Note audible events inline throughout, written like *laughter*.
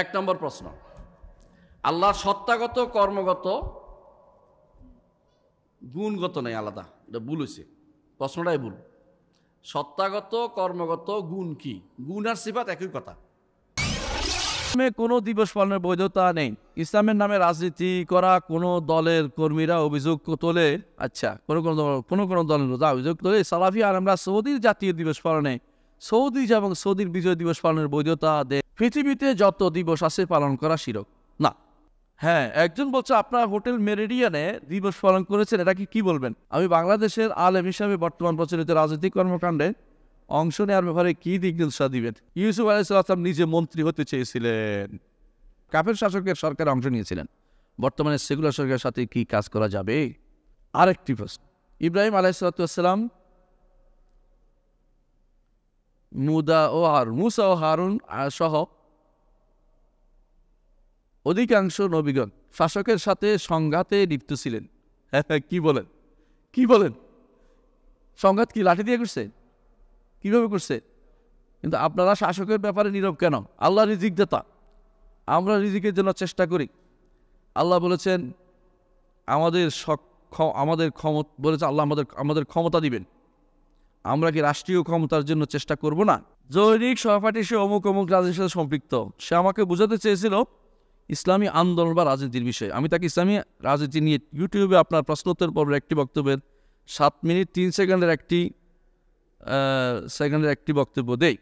এক নম্বর প্রশ্ন আল্লাহর সত্তাগত কর্মগত গুণগত নেই আলাদা এটা ভুল হয়েছে প্রশ্নটাই ভুল সত্তাগত কর্মগত গুণ কি গুণ আর সিফাত একই কথা ইসলামে কোনো দিবস পালনের বৈধতা নেই ইসলামের নামে রাজনীতি করা কোনো দলের কর্মীরা অভিযোগ তোলে আচ্ছা কোনো কোনো কোনো কোনো দলের অভিযোগ তোলে সালাফি আর আমরা সৌদির জাতীয় দিবস পালনে সৌদি এবং সৌদির বিজয় দিবস পালনের বৈধতা দেয় পৃথিবীতে যত দিবস আছে পালন করা শিরক না হ্যাঁ একজন বলছে আপনার হোটেল মেরেডিয়ানে দিবস পালন করেছেন এটাকে কি বলবেন আমি বাংলাদেশের আলেম হিসাবে বর্তমান প্রচলিত রাজনৈতিক কর্মকাণ্ডে অংশ নেওয়ার ব্যাপারে কী দিক দিলসা দিবেন ইউসুফ আলাইসাল্লাম নিজে মন্ত্রী হতে চেয়েছিলেন কাফের শাসকের সরকার অংশ নিয়েছিলেন বর্তমানে সেগুলার সরকারের সাথে কি কাজ করা যাবে আরেকটি প্রশ্ন ইব্রাহিম সালাতাম মুদা ও আর মুসা ও হারুন সহ অধিকাংশ নবীগণ শাসকের সাথে সংঘাতে লিপ্ত ছিলেন *laughs* কি বলেন কি বলেন সংঘাত কি লাঠি দিয়ে করছে কিভাবে করছে কিন্তু আপনারা শাসকের ব্যাপারে নীরব কেন আল্লাহ রিজিক দাতা আমরা রিজিকের জন্য চেষ্টা করি আল্লাহ বলেছেন আমাদের আমাদের ক্ষমত বলেছে আল্লাহ আমাদের আমাদের ক্ষমতা দিবেন আমরা কি রাষ্ট্রীয় ক্ষমতার জন্য চেষ্টা করব না জৈনিক সহপাঠী সে অমুক অমুক রাজনীতির সাথে সম্পৃক্ত সে আমাকে বোঝাতে চেয়েছিল ইসলামী আন্দোলন বা রাজনীতির বিষয়ে আমি তাকে ইসলামী রাজনীতি নিয়ে ইউটিউবে আপনার প্রশ্নোত্তর পর্বের একটি বক্তব্যের সাত মিনিট তিন সেকেন্ডের একটি সেকেন্ডের একটি বক্তব্য দেই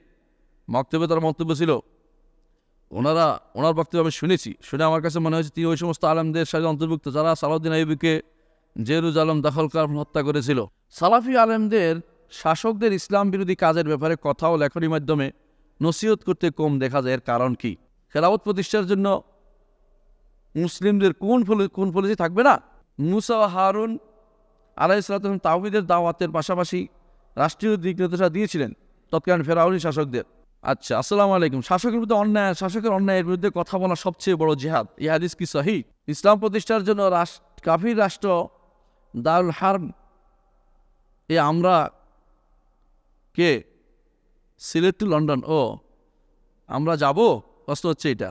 বক্তব্যে তার মন্তব্য ছিল ওনারা ওনার বক্তব্য আমি শুনেছি শুনে আমার কাছে মনে হয়েছে তিনি ওই সমস্ত আলমদের সাথে অন্তর্ভুক্ত যারা সালাউদ্দিন আইবিকে জেরুজ আলম দাখল কার হত্যা করেছিল সালাফি আলেমদের শাসকদের ইসলাম বিরোধী কাজের ব্যাপারে কথা ও লেখনির মাধ্যমে নসিহত করতে কম দেখা যায় এর কারণ কি খেলাফত প্রতিষ্ঠার জন্য মুসলিমদের কোন কোন পলিসি থাকবে না মুসা হারুন আলাহ তাহিদের দাওয়াতের পাশাপাশি রাষ্ট্রীয় দিক নির্দেশনা দিয়েছিলেন তৎকালীন ফেরাউলি শাসকদের আচ্ছা আসসালামু আলাইকুম শাসকের বিরুদ্ধে অন্যায় শাসকের অন্যায়ের বিরুদ্ধে কথা বলা সবচেয়ে বড় জেহাদ ইহাদিস কি সহি ইসলাম প্রতিষ্ঠার জন্য রাষ্ট্র কাফির রাষ্ট্র দারুল হার্ম এ আমরা কে সিলেট টু লন্ডন ও আমরা যাব প্রশ্ন হচ্ছে এটা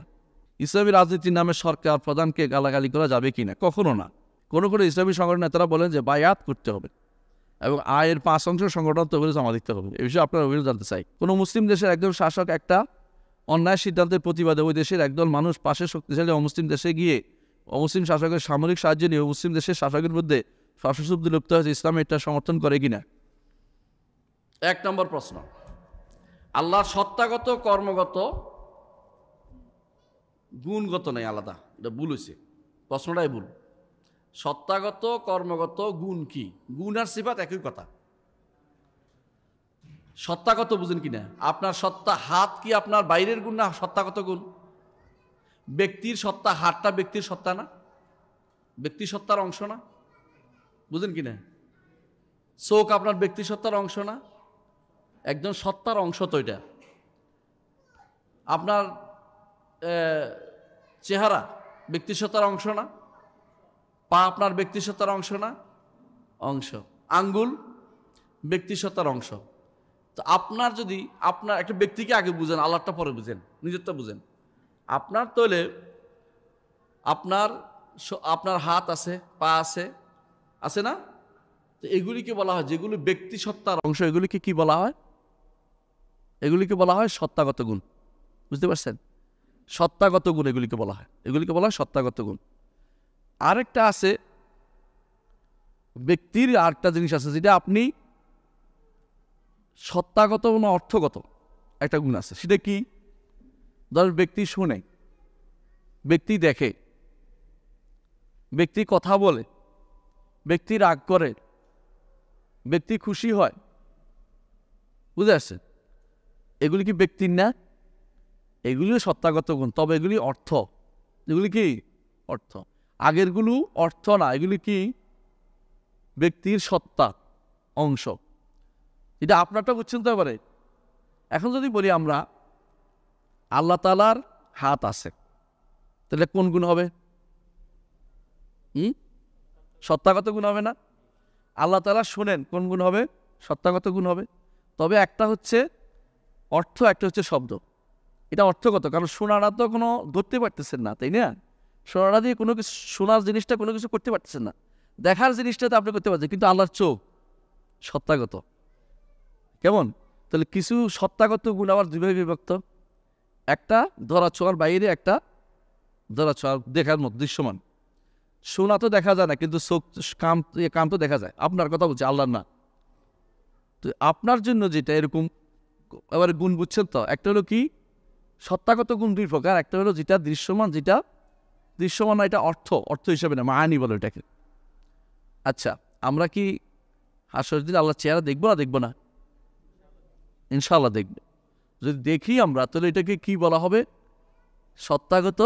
ইসলামী রাজনীতির নামে সরকার প্রধানকে গালাগালি করা যাবে কি না কখনো না কোনো কোনো ইসলামী সংগঠন নেতারা বলেন যে বায়াত করতে হবে এবং আয়ের পাঁচ অংশ সংগঠন তহবিল জমা দিতে হবে এ বিষয়ে আপনার অভিযোগ জানতে চাই কোনো মুসলিম দেশের একদম শাসক একটা অন্যায় সিদ্ধান্তের প্রতিবাদে ওই দেশের একদল মানুষ পাশে শক্তিশালী অমুসলিম দেশে গিয়ে অমুসলিম শাসকের সামরিক সাহায্য নিয়ে মুসলিম দেশের শাসকের মধ্যে শাসসুব্দি লুপ্ত হয়েছে ইসলাম এটা সমর্থন করে কিনা এক নম্বর প্রশ্ন আল্লাহর সত্তাগত কর্মগত গুণগত নেই আলাদা এটা ভুল হয়েছে প্রশ্নটাই ভুল সত্তাগত কর্মগত গুণ কি গুণ আর সিফাত একই কথা সত্তাগত বুঝেন কিনা আপনার সত্তা হাত কি আপনার বাইরের গুণ না সত্তাগত গুণ ব্যক্তির সত্তা হাতটা ব্যক্তির সত্তা না ব্যক্তি সত্তার অংশ না বুঝেন কিনা চোখ আপনার ব্যক্তি সত্তার অংশ না একজন সত্তার অংশ তো এটা আপনার চেহারা ব্যক্তিসত্তার অংশ না পা আপনার ব্যক্তিসত্তার অংশ না অংশ আঙ্গুল ব্যক্তিসত্তার অংশ তো আপনার যদি আপনার একটা ব্যক্তিকে আগে বুঝেন আল্লাহটা পরে বুঝেন নিজেরটা বুঝেন আপনার তৈলে আপনার আপনার হাত আছে পা আছে আছে না তো এগুলিকে বলা হয় যেগুলি ব্যক্তিসত্তার অংশ এগুলিকে কি বলা হয় এগুলিকে বলা হয় সত্তাগত গুণ বুঝতে পারছেন সত্তাগত গুণ এগুলিকে বলা হয় এগুলিকে বলা হয় সত্তাগত গুণ আরেকটা আছে ব্যক্তির আরেকটা জিনিস আছে যেটা আপনি সত্তাগত না অর্থগত একটা গুণ আছে সেটা কি ধর ব্যক্তি শোনে ব্যক্তি দেখে ব্যক্তি কথা বলে ব্যক্তি রাগ করে ব্যক্তি খুশি হয় বুঝে আসছেন এগুলি কি ব্যক্তির না এগুলিও সত্তাগত গুণ তবে এগুলি অর্থ এগুলি কি অর্থ আগেরগুলো অর্থ না এগুলি কি ব্যক্তির সত্তা অংশ এটা আপনারটা বুঝছেন তো এবারে এখন যদি বলি আমরা আল্লাহ তালার হাত আছে তাহলে কোন গুণ হবে সত্তাগত গুণ হবে না আল্লাহ তালা শোনেন কোন গুণ হবে সত্তাগত গুণ হবে তবে একটা হচ্ছে অর্থ একটা হচ্ছে শব্দ এটা অর্থগত কারণ সোনারা তো কোনো ধরতে পারতেছেন না তাই না সোনারা দিয়ে কোনো কিছু সোনার জিনিসটা কোনো কিছু করতে পারতেছেন না দেখার জিনিসটা তো আপনি করতে পারছেন কিন্তু আল্লাহর চোখ সত্তাগত কেমন তাহলে কিছু সত্তাগত গুণ আবার দুভাবে বিভক্ত একটা ধরা ছোঁয়ার বাইরে একটা ধরা ছোঁয়ার দেখার মতো দৃশ্যমান সোনা তো দেখা যায় না কিন্তু চোখ কাম কাম তো দেখা যায় আপনার কথা বলছি আল্লাহর না তো আপনার জন্য যেটা এরকম এবারে গুণ বুঝছেন তো একটা হলো কি সত্তাগত গুণ দুই প্রকার একটা হলো যেটা দৃশ্যমান যেটা দৃশ্যমান এটা অর্থ অর্থ হিসাবে না মায়ানি বলে এটাকে আচ্ছা আমরা কি হাসর দিন আল্লাহ চেহারা দেখবো না দেখবো না ইনশাল্লাহ দেখব যদি দেখি আমরা তাহলে এটাকে কি বলা হবে সত্তাগত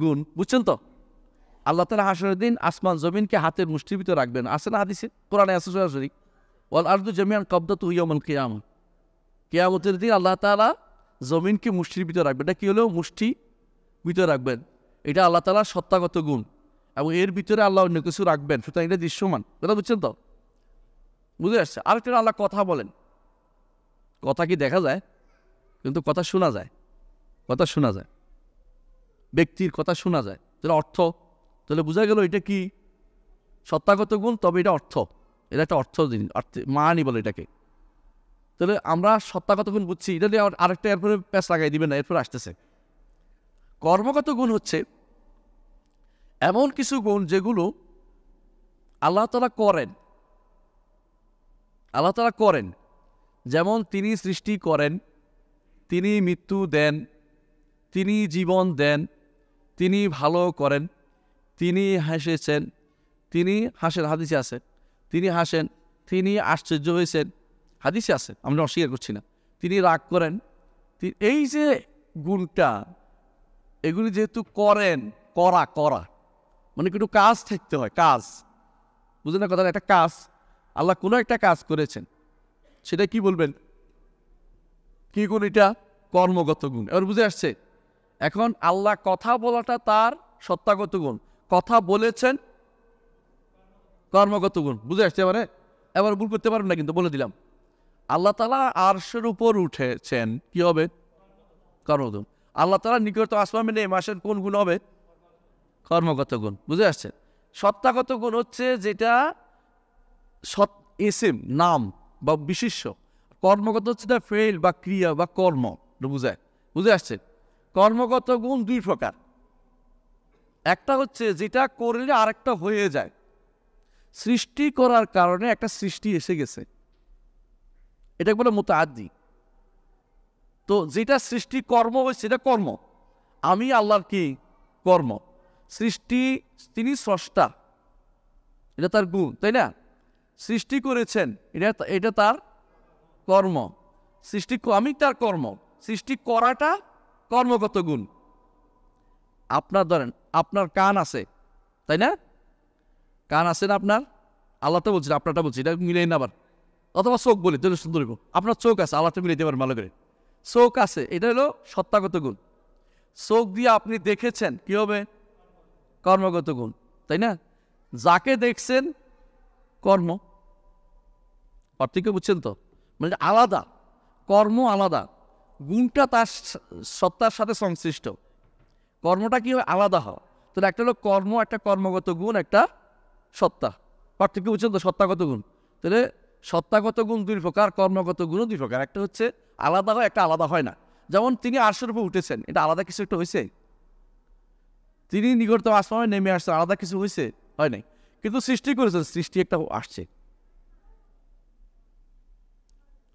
গুণ বুঝছেন তো আল্লাহ তালা হাসরের দিন আসমান জমিনকে হাতের মুষ্টিভিত রাখবেন আসেন না হাদিসে কোরআনে আসে সরাসরি ওয়াল আর্দু জমিয়ান কব্দা তুইয়মল কিয়ামা কেয়ামতের দিন আল্লাহ তালা জমিনকে মুষ্টির ভিতরে রাখবেন এটা কী হলেও মুষ্টি ভিতরে রাখবেন এটা আল্লাহ তালার সত্তাগত গুণ এবং এর ভিতরে আল্লাহ অন্য কিছু রাখবেন সুতরাং এটা দৃশ্যমান কথা বুঝছেন তো বুঝে আসছে একটা আল্লাহ কথা বলেন কথা কি দেখা যায় কিন্তু কথা শোনা যায় কথা শোনা যায় ব্যক্তির কথা শোনা যায় তাহলে অর্থ তাহলে বোঝা গেল এটা কি সত্তাগত গুণ তবে এটা অর্থ এটা একটা অর্থ জিনিস অর্থ মানই বলে এটাকে তাহলে আমরা সত্তা কতক্ষণ বুঝছি এটা নিয়ে আরেকটা এরপরে প্যাস লাগাই দিবে না এরপরে আসতেছে কর্মগত গুণ হচ্ছে এমন কিছু গুণ যেগুলো আল্লাহ তালা করেন আল্লাহ তালা করেন যেমন তিনি সৃষ্টি করেন তিনি মৃত্যু দেন তিনি জীবন দেন তিনি ভালো করেন তিনি হাসেছেন তিনি হাসেন হাদিসে আছে তিনি হাসেন তিনি আশ্চর্য হয়েছেন হাদিসে আছে আমরা অস্বীকার করছি না তিনি রাগ করেন এই যে গুণটা এগুলি যেহেতু করেন করা করা মানে একটু কাজ থাকতে হয় কাজ বুঝলেন কথা একটা কাজ আল্লাহ কোনো একটা কাজ করেছেন সেটা কি বলবেন কি গুণ এটা কর্মগত গুণ এবার বুঝে আসছে এখন আল্লাহ কথা বলাটা তার সত্তাগত গুণ কথা বলেছেন কর্মগত গুণ বুঝে আসছে এবারে মানে? এবার ভুল করতে পারবেন না কিন্তু বলে দিলাম আল্লাহ তালা আরশের উপর উঠেছেন কি হবে কর্মগুণ আল্লাহ তালা নিকট আসমান নেই মাসের কোন গুণ হবে কর্মগত গুণ বুঝে আসছেন সত্তাগত গুণ হচ্ছে যেটা সৎ এসেম নাম বা বিশিষ্য কর্মগত হচ্ছে যেটা ফেল বা ক্রিয়া বা কর্ম বুঝায় বুঝে আসছে কর্মগত গুণ দুই প্রকার একটা হচ্ছে যেটা করলে আরেকটা হয়ে যায় সৃষ্টি করার কারণে একটা সৃষ্টি এসে গেছে এটা বলে মোতাহাদ্দি তো যেটা সৃষ্টি কর্ম হয় সেটা কর্ম আমি আল্লাহর কি কর্ম সৃষ্টি তিনি স্রষ্টা এটা তার গুণ তাই না সৃষ্টি করেছেন এটা এটা তার কর্ম সৃষ্টি আমি তার কর্ম সৃষ্টি করাটা কর্মগত গুণ আপনার ধরেন আপনার কান আছে তাই না কান আছে না আপনার আল্লাহ তো বলছি আপনারটা বলছি এটা মিলেই না আবার অথবা চোখ বলি যেন সুন্দর গুণ আপনার চোখ আছে আল্লাহ তুমি নিতে পারেন ভালো করে চোখ আছে এটা হলো সত্তাগত গুণ চোখ দিয়ে আপনি দেখেছেন কী হবে কর্মগত গুণ তাই না যাকে দেখছেন কর্ম অর্থকে বুঝছেন তো মানে আলাদা কর্ম আলাদা গুণটা তার সত্তার সাথে সংশ্লিষ্ট কর্মটা কি হয় আলাদা হয় তাহলে একটা হলো কর্ম একটা কর্মগত গুণ একটা সত্তা পার্থক্য বুঝছেন তো সত্তাগত গুণ তাহলে সত্তাগত গুণ দুই প্রকার কর্মগত গুণও দুই প্রকার একটা হচ্ছে আলাদা হয় একটা আলাদা হয় না যেমন তিনি আরশের উপর উঠেছেন এটা আলাদা কিছু একটা হয়েছে তিনি নিকটতম আসমানে নেমে আসছেন আলাদা কিছু হয়েছে হয় নাই কিন্তু সৃষ্টি করেছেন সৃষ্টি একটা আসছে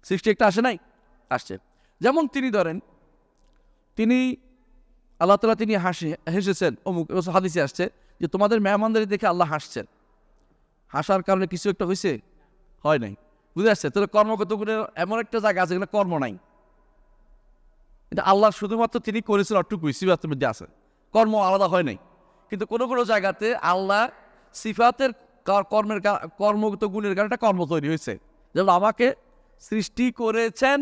সৃষ্টি একটা আসে নাই আসছে যেমন তিনি ধরেন তিনি আল্লাহ তালা তিনি হাসি হেসেছেন অমুক হাদিসে আসছে যে তোমাদের মেহমানদারি দেখে আল্লাহ হাসছেন হাসার কারণে কিছু একটা হয়েছে হয় নাই বুঝে আসছে তাহলে কর্মগত গুণের এমন একটা জায়গা আছে যেখানে কর্ম নাই এটা আল্লাহ শুধুমাত্র তিনি করেছেন অটুকুই সিফাতের মধ্যে আছে কর্ম আলাদা হয় নাই কিন্তু কোনো কোনো জায়গাতে আল্লাহ সিফাতের কর্মের কর্মগত গুণের কারণে একটা কর্ম তৈরি হয়েছে যেমন আমাকে সৃষ্টি করেছেন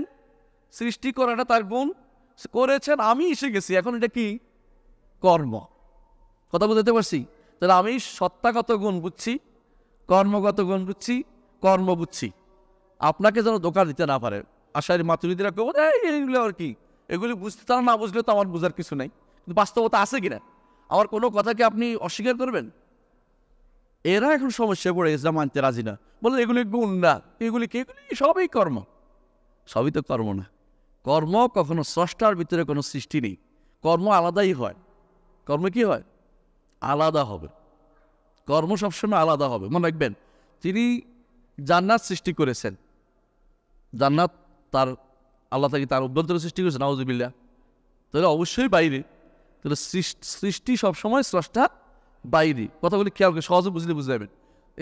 সৃষ্টি করাটা তার গুণ করেছেন আমি এসে গেছি এখন এটা কি কর্ম কথা বলতে পারছি তাহলে আমি সত্তাগত গুণ বুঝছি কর্মগত গুণ বুঝছি কর্ম বুঝছি আপনাকে যেন দোকান দিতে না পারে আশার মাতুরিদিরা কেউ এইগুলো আর কি এগুলি বুঝতে তারা না বুঝলে তো আমার বোঝার কিছু নাই কিন্তু বাস্তবতা আছে কিনা আমার কোনো কথাকে আপনি অস্বীকার করবেন এরা এখন সমস্যায় পড়ে যা মানতে রাজি না বলে এগুলি গুন্ডা এগুলি কি এগুলি সবই কর্ম সবই তো কর্ম না কর্ম কখনো স্রষ্টার ভিতরে কোনো সৃষ্টি নেই কর্ম আলাদাই হয় কর্ম কি হয় আলাদা হবে কর্ম সবসময় আলাদা হবে মনে রাখবেন তিনি জান্নাত সৃষ্টি করেছেন জান্নাত তার আল্লাহ তাকে তার অভ্যন্তরে সৃষ্টি করেছে নওয়াজবিল্লা তাহলে অবশ্যই বাইরে তাহলে সৃষ্টি সবসময় স্রষ্টা বাইরে কথাগুলি খেয়াল করে সহজে বুঝলে বুঝে যাবেন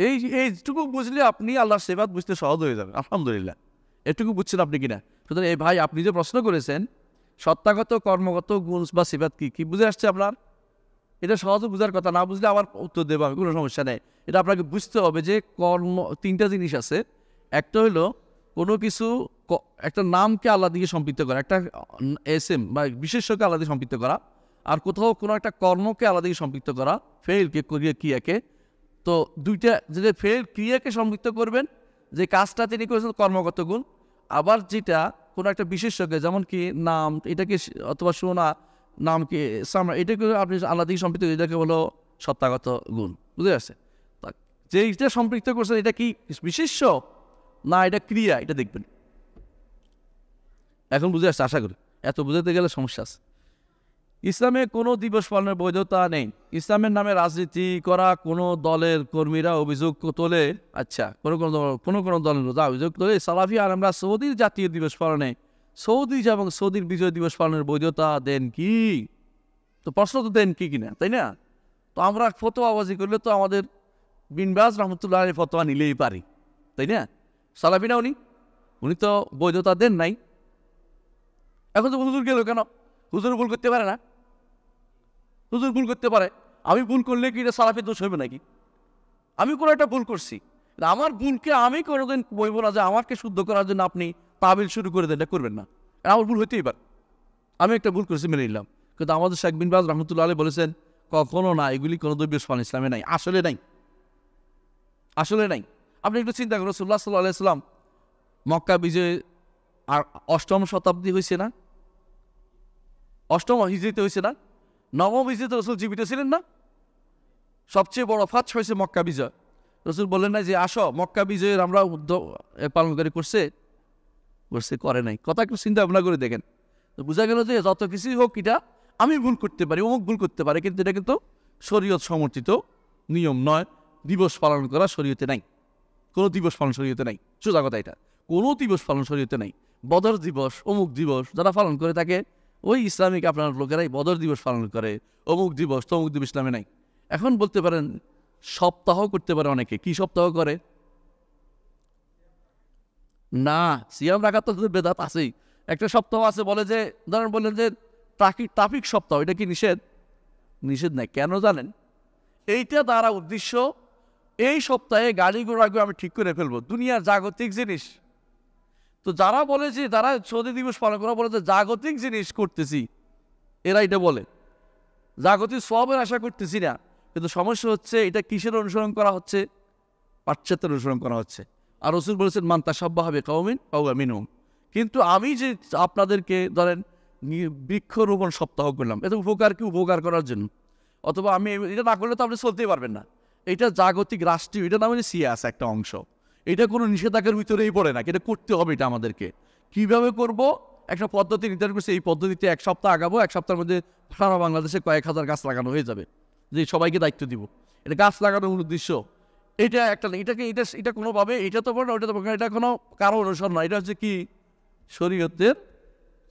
এই এইটুকু বুঝলে আপনি আল্লাহর সেবাত বুঝতে সহজ হয়ে যাবেন আলহামদুলিল্লাহ এটুকু বুঝছেন আপনি কিনা সুতরাং এই ভাই আপনি যে প্রশ্ন করেছেন সত্তাগত কর্মগত গুণ বা সেবাত কি কি বুঝে আসছে আপনার এটা সহজে বোঝার কথা না বুঝলে আমার উত্তর দেবো আমি কোনো সমস্যা নেই এটা আপনাকে বুঝতে হবে যে কর্ম তিনটা জিনিস আছে একটা হলো কোনো কিছু একটা নামকে আল্লাহ দিকে সম্পৃক্ত করা একটা এস এম বা বিশেষজ্ঞকে আল্লাহ দিকে সম্পৃক্ত করা আর কোথাও কোনো একটা কর্মকে আল্লাহ দিকে সম্পৃক্ত করা কে করিয়ে ক্রিয়াকে তো দুইটা যে ফেল ক্রিয়াকে সম্পৃক্ত করবেন যে কাজটা তিনি করেছেন কর্মগত গুণ আবার যেটা কোনো একটা বিশেষজ্ঞ যেমন কি নাম এটাকে অথবা শোনা নামকে সামরা এটাকে আপনি আল্লাহ সম্পৃক্ত এটাকে হলো সত্তাগত গুণ বুঝতে পারছেন যেটা সম্পৃক্ত করছেন এটা কি বিশেষ না এটা ক্রিয়া এটা দেখবেন এখন বুঝে আসছে আশা করি এত বুঝাতে গেলে সমস্যা আছে ইসলামে কোনো দিবস পালনের বৈধতা নেই ইসলামের নামে রাজনীতি করা কোনো দলের কর্মীরা অভিযোগ তোলে আচ্ছা কোনো কোনো কোনো কোনো দলের অভিযোগ তোলে সালাফি আর আমরা সৌদির জাতীয় দিবস পালনে সৌদিজ এবং সৌদির বিজয় দিবস পালনের বৈধতা দেন কি তো প্রশ্ন তো দেন কি কিনা তাই না তো আমরা ফতোয়াবাজি করলে তো আমাদের বিনবাজ রহমতুল্লাহ আলী ফতোয়া নিলেই পারি তাই না সালাবিনা উনি উনি তো বৈধতা দেন নাই এখন তো হুজুর গেল কেন হুজুর ভুল করতে পারে না হুজুর ভুল করতে পারে আমি ভুল করলে কি এটা সালাফি দোষ হইবে নাকি আমি কোনো একটা ভুল করছি আমার ভুলকে আমি কোনোদিন বলবো না যে আমাকে শুদ্ধ করার জন্য আপনি তাবিল শুরু করে দেন এটা করবেন না আমার ভুল হইতেই পারে আমি একটা ভুল করেছি মেনে নিলাম কিন্তু আমাদের শেখ বিনবাজ বাজ রহমতুল্লাহ আলী বলেছেন কখনো না এগুলি কোনো দ্রব্য সোহান ইসলামে নাই আসলে নাই আসলে নাই আপনি একটু চিন্তা করুন সুল্লাহ সাল্লাহ আলাইসলাম মক্কা বিজয় আর অষ্টম শতাব্দী হয়েছে না অষ্টম হিজড়িতে হয়েছে না নবম হিজড়িতে রসুল জীবিত ছিলেন না সবচেয়ে বড় ফাঁচ হয়েছে মক্কা বিজয় রসুল বললেন না যে আসো মক্কা বিজয়ের আমরা পালনকারী করছে করছে করে নাই কথা একটু চিন্তা ভাবনা করে দেখেন তো বোঝা গেল যে যত কিছুই হোক এটা আমি ভুল করতে পারি অমুক ভুল করতে পারে কিন্তু এটা কিন্তু শরীয়ত সমর্থিত নিয়ম নয় দিবস পালন করা শরীয়তে নাই কোনো দিবস পালন শরীয়তে নাই সোজা কথা এটা কোনো দিবস পালন শরীয়তে নাই বদর দিবস অমুক দিবস যারা পালন করে থাকে ওই ইসলামিক আপনার লোকেরাই বদর দিবস পালন করে অমুক দিবস তমুক দিবস ইসলামে নাই এখন বলতে পারেন সপ্তাহ করতে পারে অনেকে কি সপ্তাহ করে না সিয়াম রাখার তো বেদাত আছেই একটা সপ্তাহ আছে বলে যে ধরেন বললেন যে ট্রাফিক ট্রাফিক সপ্তাহ এটা কি নিষেধ নিষেধ নাই কেন জানেন এইটা দ্বারা উদ্দেশ্য এই সপ্তাহে গাড়ি ঘোড়াগুলো আমি ঠিক করে ফেলবো দুনিয়ার জাগতিক জিনিস তো যারা বলে যে তারা সৌদি দিবস পালন করা বলে যে জাগতিক জিনিস করতেছি এরা এটা বলে জাগতিক সবের আশা করতেছি না কিন্তু সমস্যা হচ্ছে এটা কিসের অনুসরণ করা হচ্ছে পাশ্চাত্যের অনুসরণ করা হচ্ছে আর রসুল বলেছেন মান্তা সাব্বা হবে কাউমিন কাউমিন মিনুম কিন্তু আমি যে আপনাদেরকে ধরেন বৃক্ষরোপণ সপ্তাহ করলাম এত উপকারকে উপকার করার জন্য অথবা আমি এটা না করলে তো আপনি চলতেই পারবেন না এটা জাগতিক রাষ্ট্রীয় এটা নাম মানে সিয়াস একটা অংশ এটা কোনো নিষেধাজ্ঞার ভিতরেই পড়ে না এটা করতে হবে এটা আমাদেরকে কিভাবে করব একটা পদ্ধতি নির্ধারণ করছে এই পদ্ধতিতে এক সপ্তাহ আগাবো এক সপ্তাহের মধ্যে সারা বাংলাদেশে কয়েক হাজার গাছ লাগানো হয়ে যাবে যে সবাইকে দায়িত্ব দিব এটা গাছ লাগানোর উদ্দেশ্য এটা একটা কি এটা এটা কোনোভাবে এটা তো না ওইটা তো এটা কোনো কারো অনুসরণ না এটা হচ্ছে কি শরীয়তের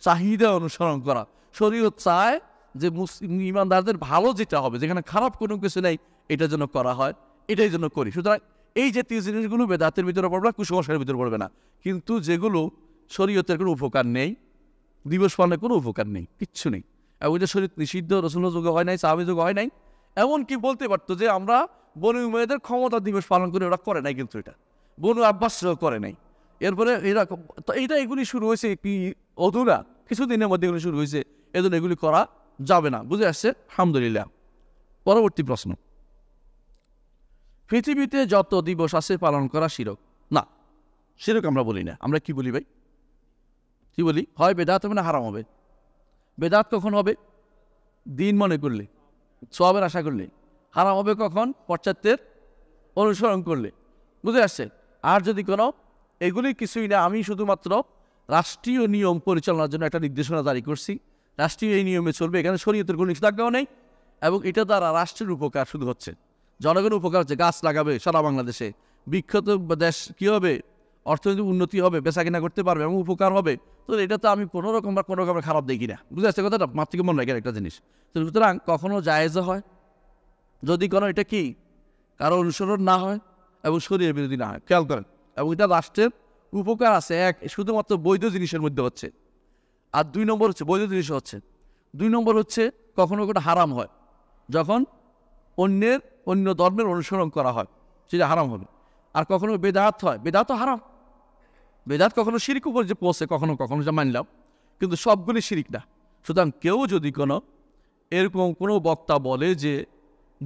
চাহিদা অনুসরণ করা শরীয়ত চায় যে মুসলিম ইমানদারদের ভালো যেটা হবে যেখানে খারাপ কোনো কিছু নেই এটা যেন করা হয় এটাই জন্য করি সুতরাং এই জাতীয় জিনিসগুলো বেদাতের ভিতরে পড়বে না কুসংস্কারের ভিতরে পড়বে না কিন্তু যেগুলো শরীয়তের কোনো উপকার নেই দিবস পালনের কোনো উপকার নেই কিচ্ছু নেই এবং এটা শরীর নিষিদ্ধ রসুন যুগে হয় নাই সাহাবি যুগে হয় নাই এমনকি বলতে পারতো যে আমরা বনু উমাইয়াদের ক্ষমতা দিবস পালন করে ওরা করে নাই কিন্তু এটা বনু আব্বাস করে নাই এরপরে এরা তো এইটা এগুলি শুরু হয়েছে কি অধুরা কিছুদিনের মধ্যে এগুলি শুরু হয়েছে এজন্য এগুলি করা যাবে না বুঝে আসছে আলহামদুলিল্লাহ পরবর্তী প্রশ্ন পৃথিবীতে যত দিবস আছে পালন করা শিরক না শিরক আমরা বলি না আমরা কি বলি ভাই কি বলি হয় বেদাত হবে না হারাম হবে বেদাত কখন হবে দিন মনে করলে সবের আশা করলে হারাম হবে কখন পশ্চাত্যের অনুসরণ করলে বুঝে আসছে আর যদি কোনো এগুলি কিছুই না আমি শুধুমাত্র রাষ্ট্রীয় নিয়ম পরিচালনার জন্য একটা নির্দেশনা জারি করছি রাষ্ট্রীয় এই নিয়মে চলবে এখানে শরীয়তের কোনো নিষেধাজ্ঞাও নেই এবং এটা দ্বারা রাষ্ট্রের উপকার শুধু হচ্ছে জনগণের উপকার হচ্ছে গাছ লাগাবে সারা বাংলাদেশে বিখ্যাত দেশ কী হবে অর্থনৈতিক উন্নতি হবে বেচা কিনা করতে পারবে এবং উপকার হবে তো এটা তো আমি কোনো রকম বা কোনো রকমের খারাপ দেখি না বুঝে আসছে কথাটা মাতৃকে মনে রাখেন একটা জিনিস তো সুতরাং কখনো জায়েজও হয় যদি কোনো এটা কি কারো অনুসরণ না হয় এবং শরীরের বিরোধী না হয় খেয়াল করেন এবং এটা রাষ্ট্রের উপকার আছে এক শুধুমাত্র বৈধ জিনিসের মধ্যে হচ্ছে আর দুই নম্বর হচ্ছে বৈধ জিনিস হচ্ছে দুই নম্বর হচ্ছে কখনো কখনো হারাম হয় যখন অন্যের অন্য ধর্মের অনুসরণ করা হয় সেটা হারাম হবে আর কখনো বেদাত হয় বেদাতও হারাম বেদাত কখনো শিরিক উপর যে পৌঁছে কখনো কখনো যা মানলাম কিন্তু সবগুলি শিরিক না সুতরাং কেউ যদি কোনো এরকম কোনো বক্তা বলে যে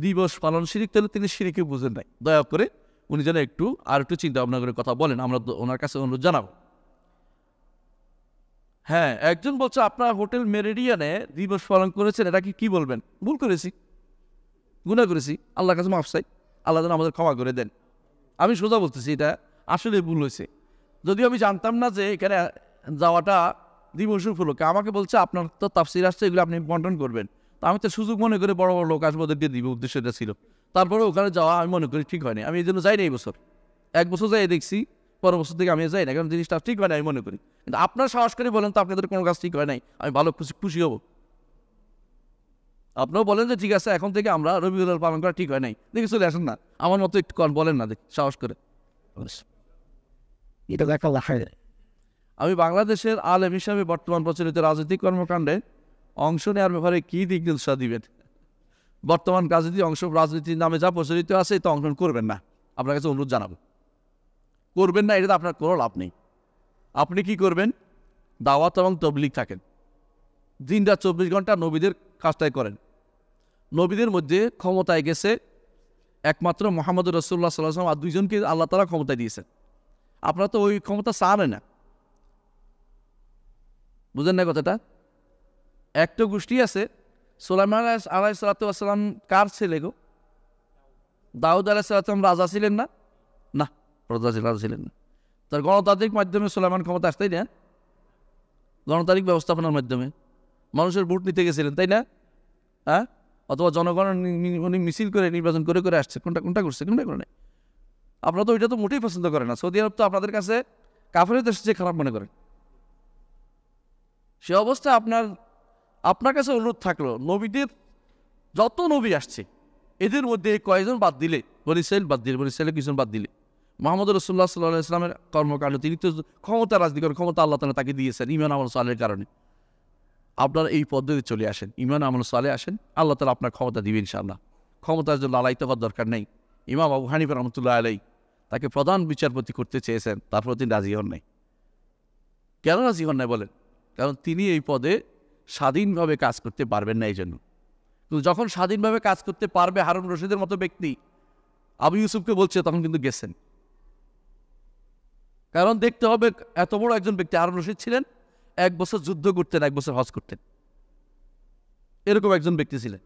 দিবস পালন শিরিক তাহলে তিনি শিরিকে বুঝেন নাই দয়া করে উনি যেন একটু আর একটু চিন্তা ভাবনা করে কথা বলেন আমরা ওনার কাছে অনুরোধ জানাবো হ্যাঁ একজন বলছে আপনার হোটেল মেরেডিয়ানে দিবস পালন করেছেন এটাকে কি বলবেন ভুল করেছি গুণা করেছি আল্লাহর কাছে মাফ চাই আল্লাহ যেন আমাদের ক্ষমা করে দেন আমি সোজা বলতেছি এটা আসলে ভুল হয়েছে যদিও আমি জানতাম না যে এখানে যাওয়াটা দিবস উপলক্ষে আমাকে বলছে আপনার তো তাফসির আসছে এগুলো আপনি বন্টন করবেন আমি তো সুযোগ মনে করে বড় বড় লোক আসবো দিব দিবে উদ্দেশ্যটা ছিল তারপরে ওখানে যাওয়া আমি মনে করি ঠিক হয়নি আমি এই জন্য যাই না এই বছর এক বছর যাই দেখছি পরের বছর থেকে আমি যাই না কারণ জিনিসটা ঠিক হয় না আমি মনে করি কিন্তু আপনার সাহস করে বলেন তো আপনাদের কোনো কাজ ঠিক হয় নাই আমি ভালো খুশি খুশি হব আপনারাও বলেন যে ঠিক আছে এখন থেকে আমরা রবিউল্লাহ পালন করা ঠিক হয় নাই দেখি চলে আসেন না আমার মতো একটু কন বলেন না দেখি সাহস করে এটা দেখা আমি বাংলাদেশের আলেম হিসাবে বর্তমান প্রচলিত রাজনৈতিক কর্মকাণ্ডে অংশ নেওয়ার ব্যাপারে কী দিক নির্দেশনা দিবেন বর্তমান রাজনীতি অংশ রাজনীতির নামে যা প্রচলিত আছে তা অংশগ্রহণ করবেন না আপনার কাছে অনুরোধ জানাবো করবেন না এটাতে আপনার কোনো লাভ নেই আপনি কি করবেন দাওয়াত এবং তবলিক থাকেন দিনটা চব্বিশ ঘন্টা নবীদের কাজটাই করেন নবীদের মধ্যে ক্ষমতায় গেছে একমাত্র মোহাম্মদ রসুল্লাহ সাল্লাম আর দুইজনকে আল্লাহ তালা ক্ষমতায় দিয়েছেন আপনারা তো ওই ক্ষমতা চান না বুঝেন না কথাটা একটা গোষ্ঠী আছে সোলাইমান আলাই সালাতাম কার ছেলে গো দাউদ আলাহ সালাম রাজা ছিলেন না না রাজা রাজা ছিলেন না তার গণতান্ত্রিক মাধ্যমে সোলাইমান ক্ষমতা আসতেই না গণতান্ত্রিক ব্যবস্থাপনার মাধ্যমে মানুষের ভোট নিতে গেছিলেন তাই না হ্যাঁ অথবা জনগণ উনি মিছিল করে নির্বাচন করে করে আসছে কোনটা কোনটা করছে কোনটা করে নেই আপনারা তো ওইটা তো মোটেই পছন্দ করেন না সৌদি আরব তো আপনাদের কাছে কাফের দেশ যে খারাপ মনে করেন সে অবস্থা আপনার আপনার কাছে অনুরোধ থাকলো নবীদের যত নবী আসছে এদের মধ্যে কয়েকজন বাদ দিলে বনি বাদ দিলে বনি কিছুজন বাদ দিলে মোহাম্মদ রসুল্লাহ সাল্লাহ ইসলামের কর্মকাণ্ড তিনি তো ক্ষমতা রাজনীতি করেন ক্ষমতা আল্লাহ তালা তাকে দিয়েছেন ইমান আমল সালের কারণে আপনারা এই পদ্ধতি চলে আসেন ইমান আমল সালে আসেন আল্লাহ তালা আপনার ক্ষমতা দিবেন ইনশাআল্লাহ ক্ষমতার জন্য লালাই হওয়ার দরকার নেই ইমাম আবু হানিফ রহমতুল্লাহ আলাই তাকে প্রধান বিচারপতি করতে চেয়েছেন তারপর তিনি রাজি হন নাই কেন রাজি হন নাই বলেন কারণ তিনি এই পদে স্বাধীনভাবে কাজ করতে পারবেন না এই জন্য কিন্তু যখন স্বাধীনভাবে কাজ করতে পারবে হারুন রশিদের মতো ব্যক্তি আবু ইউসুফকে বলছে তখন কিন্তু গেছেন কারণ দেখতে হবে এত বড় একজন ব্যক্তি হারুন রশিদ ছিলেন এক বছর যুদ্ধ করতেন এক বছর হজ করতেন এরকম একজন ব্যক্তি ছিলেন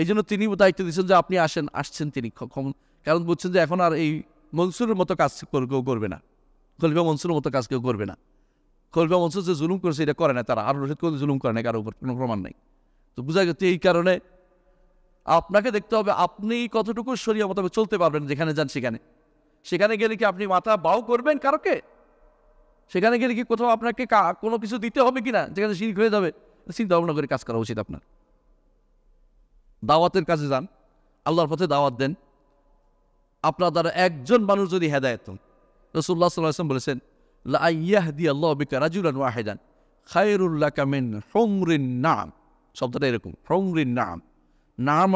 এই জন্য তিনি দায়িত্ব দিচ্ছেন যে আপনি আসেন আসছেন তিনি কারণ বলছেন যে এখন আর এই মনসুরের মতো কাজ করবে না খলিফা মনসুরের মতো কাজ কেউ করবে না কলবে অঞ্চল যে জুলুম করেছে এটা করে না তারা আর রশিদ কলবে জুলুম করে না কারো উপর কোনো প্রমাণ নেই তো বোঝা গেছে এই কারণে আপনাকে দেখতে হবে আপনি কতটুকু সরিয়া মতো চলতে পারবেন যেখানে যান সেখানে সেখানে গেলে কি আপনি মাথা বাউ করবেন কারোকে সেখানে গেলে কি কোথাও আপনাকে কোনো কিছু দিতে হবে কি না যেখানে শিখ হয়ে যাবে চিন্তা ভাবনা করে কাজ করা উচিত আপনার দাওয়াতের কাজে যান আল্লাহর পথে দাওয়াত দেন আপনার দ্বারা একজন মানুষ যদি হেদায়ত হন রসুল্লাহ সাল্লাহ আসলাম বলেছেন লাহদি আল্লাহ বিকা রাজুলান ওয়াহেদান খায়রুল্লাহ কামিন হোমরিন নাম শব্দটা এরকম নাম নাম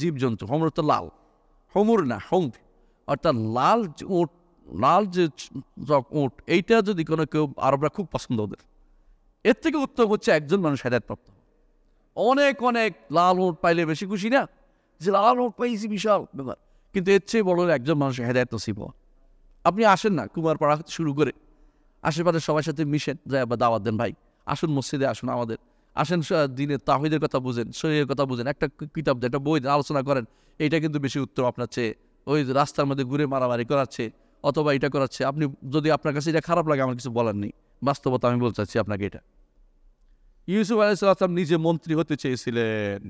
জীবজন্তু হোমর অর্থ লাল হোমর না হোম অর্থাৎ লাল উঁট লাল যে উঁট এইটা যদি কোনো কেউ আরবরা খুব পছন্দ ওদের এর থেকে উত্তম হচ্ছে একজন মানুষ হেদায়তপ্রাপ্ত অনেক অনেক লাল উঁট পাইলে বেশি খুশি না যে লাল উঁট পাইছি বিশাল ব্যাপার কিন্তু এর চেয়ে বড় একজন মানুষ হেদায়ত নসিব আপনি আসেন না কুমারপাড়া শুরু করে আশেপাশের সবার সাথে মিশেন যাই বা দাওয়াত দেন ভাই আসুন মসজিদে আসুন আমাদের আসেন দিনের তাহিদের কথা বুঝেন শরীরের কথা বুঝেন একটা কিতাব একটা বই দেন আলোচনা করেন এইটা কিন্তু বেশি উত্তম আপনার চেয়ে ওই রাস্তার মধ্যে ঘুরে মারামারি করাচ্ছে অথবা এটা করাচ্ছে আপনি যদি আপনার কাছে এটা খারাপ লাগে আমার কিছু বলার নেই বাস্তবতা আমি বলতে চাচ্ছি আপনাকে এটা ইউসুফ আলাইসাল্লাম নিজে মন্ত্রী হতে চেয়েছিলেন